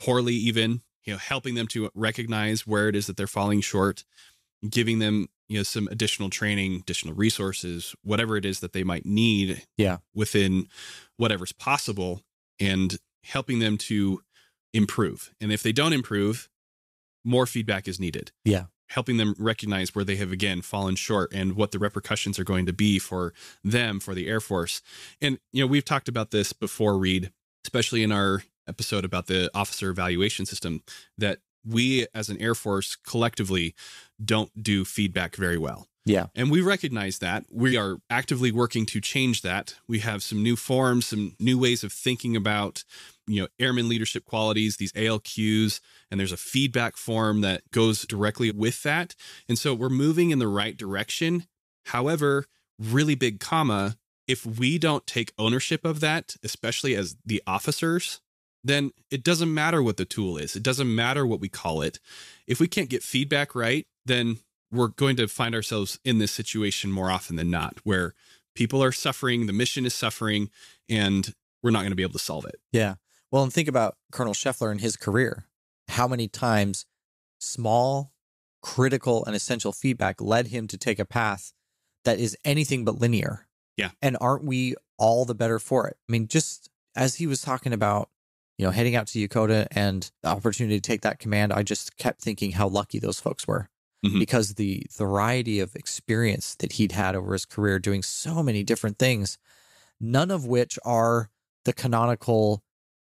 poorly even, you know, helping them to recognize where it is that they're falling short, giving them you know some additional training additional resources whatever it is that they might need yeah within whatever's possible and helping them to improve and if they don't improve more feedback is needed yeah helping them recognize where they have again fallen short and what the repercussions are going to be for them for the air force and you know we've talked about this before reed especially in our episode about the officer evaluation system that we as an Air Force collectively don't do feedback very well. Yeah. And we recognize that. We are actively working to change that. We have some new forms, some new ways of thinking about, you know, airman leadership qualities, these ALQs, and there's a feedback form that goes directly with that. And so we're moving in the right direction. However, really big comma, if we don't take ownership of that, especially as the officers, then it doesn't matter what the tool is. It doesn't matter what we call it. If we can't get feedback right, then we're going to find ourselves in this situation more often than not, where people are suffering, the mission is suffering, and we're not going to be able to solve it. Yeah. Well, and think about Colonel Scheffler and his career. How many times small, critical, and essential feedback led him to take a path that is anything but linear? Yeah. And aren't we all the better for it? I mean, just as he was talking about you know, heading out to Yokota and the opportunity to take that command, I just kept thinking how lucky those folks were mm-hmm. because the variety of experience that he'd had over his career doing so many different things, none of which are the canonical.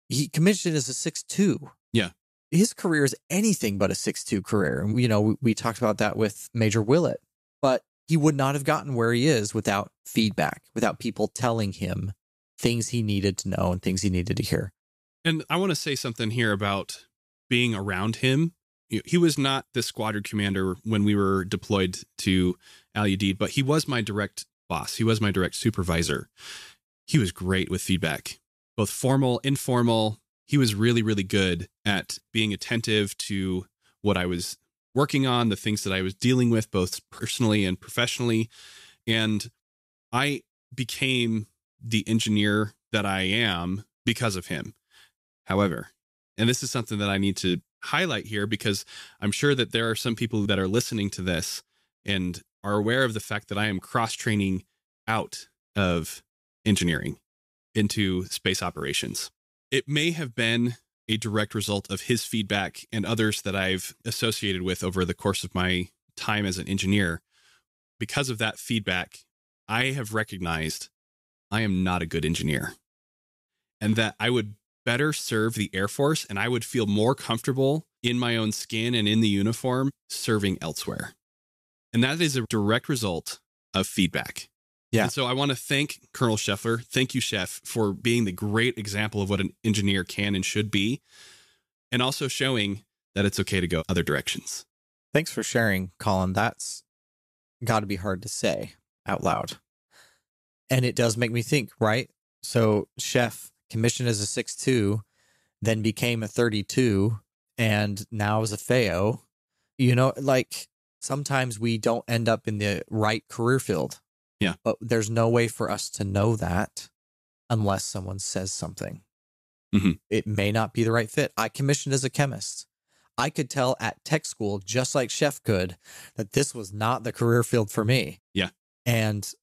He commissioned as a six two. Yeah. His career is anything but a six two career. And, you know, we, we talked about that with Major Willett, but he would not have gotten where he is without feedback, without people telling him things he needed to know and things he needed to hear. And I want to say something here about being around him. He was not the squadron commander when we were deployed to Al Udeed, but he was my direct boss. He was my direct supervisor. He was great with feedback, both formal, informal. He was really, really good at being attentive to what I was working on, the things that I was dealing with, both personally and professionally. And I became the engineer that I am because of him. However, and this is something that I need to highlight here because I'm sure that there are some people that are listening to this and are aware of the fact that I am cross training out of engineering into space operations. It may have been a direct result of his feedback and others that I've associated with over the course of my time as an engineer. Because of that feedback, I have recognized I am not a good engineer and that I would better serve the Air Force and I would feel more comfortable in my own skin and in the uniform serving elsewhere. And that is a direct result of feedback. Yeah. And so I want to thank Colonel Scheffler. Thank you, Chef, for being the great example of what an engineer can and should be, and also showing that it's okay to go other directions. Thanks for sharing, Colin. That's got to be hard to say out loud. And it does make me think, right? So, Chef commissioned as a six two, then became a 32, and now is a feo, You know, like sometimes we don't end up in the right career field. Yeah. But there's no way for us to know that unless someone says something. Mm-hmm. It may not be the right fit. I commissioned as a chemist. I could tell at tech school, just like Chef could, that this was not the career field for me. Yeah. And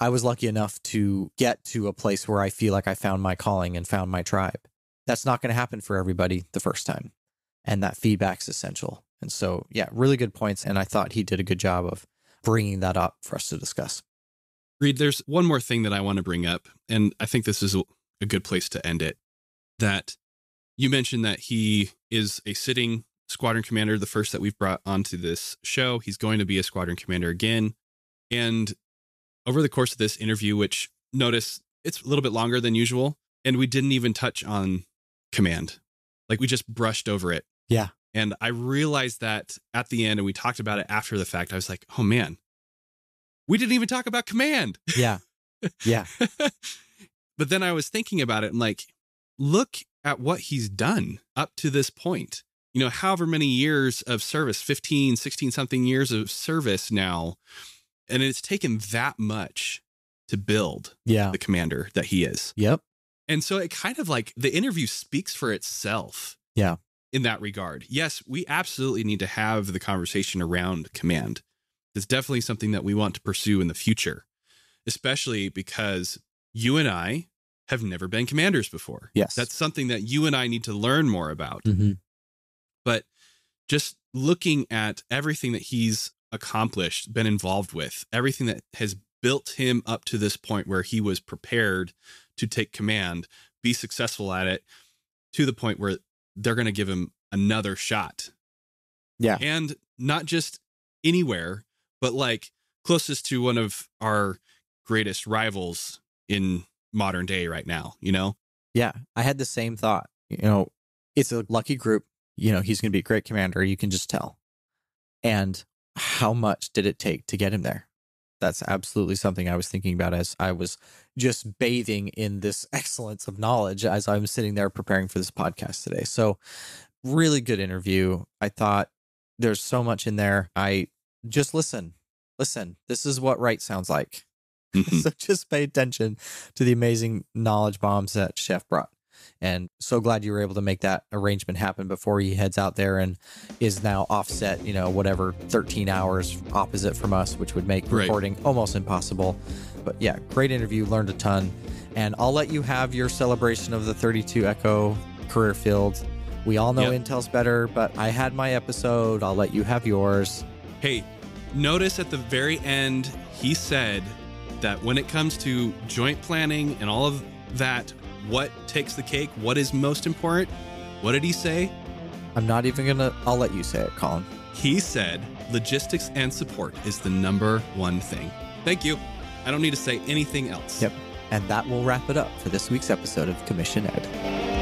I was lucky enough to get to a place where I feel like I found my calling and found my tribe. That's not going to happen for everybody the first time. And that feedback's essential. And so, yeah, really good points. And I thought he did a good job of bringing that up for us to discuss. Reed, there's one more thing that I want to bring up. And I think this is a good place to end it. That you mentioned that he is a sitting squadron commander, the first that we've brought onto this show. He's going to be a squadron commander again. And over the course of this interview, which notice it's a little bit longer than usual, and we didn't even touch on command. Like we just brushed over it. Yeah. And I realized that at the end, and we talked about it after the fact. I was like, oh man, we didn't even talk about command. Yeah. Yeah. but then I was thinking about it and like, look at what he's done up to this point. You know, however many years of service, 15, 16 something years of service now and it's taken that much to build yeah. the commander that he is. Yep. And so it kind of like the interview speaks for itself. Yeah. In that regard. Yes, we absolutely need to have the conversation around command. It's definitely something that we want to pursue in the future, especially because you and I have never been commanders before. Yes. That's something that you and I need to learn more about. Mm-hmm. But just looking at everything that he's accomplished, been involved with, everything that has built him up to this point where he was prepared to take command, be successful at it to the point where they're going to give him another shot. Yeah. And not just anywhere, but like closest to one of our greatest rivals in modern day right now, you know? Yeah. I had the same thought. You know, it's a lucky group. You know, he's going to be a great commander. You can just tell. And how much did it take to get him there? That's absolutely something I was thinking about as I was just bathing in this excellence of knowledge as I'm sitting there preparing for this podcast today. So, really good interview. I thought there's so much in there. I just listen, listen. This is what right sounds like. Mm-hmm. so, just pay attention to the amazing knowledge bombs that Chef brought. And so glad you were able to make that arrangement happen before he heads out there and is now offset, you know, whatever 13 hours opposite from us, which would make right. recording almost impossible. But yeah, great interview, learned a ton. And I'll let you have your celebration of the 32 Echo career field. We all know yep. Intel's better, but I had my episode. I'll let you have yours. Hey, notice at the very end, he said that when it comes to joint planning and all of that, what takes the cake, what is most important. What did he say? I'm not even gonna, I'll let you say it, Colin. He said logistics and support is the number one thing. Thank you. I don't need to say anything else. Yep. And that will wrap it up for this week's episode of Commission Ed.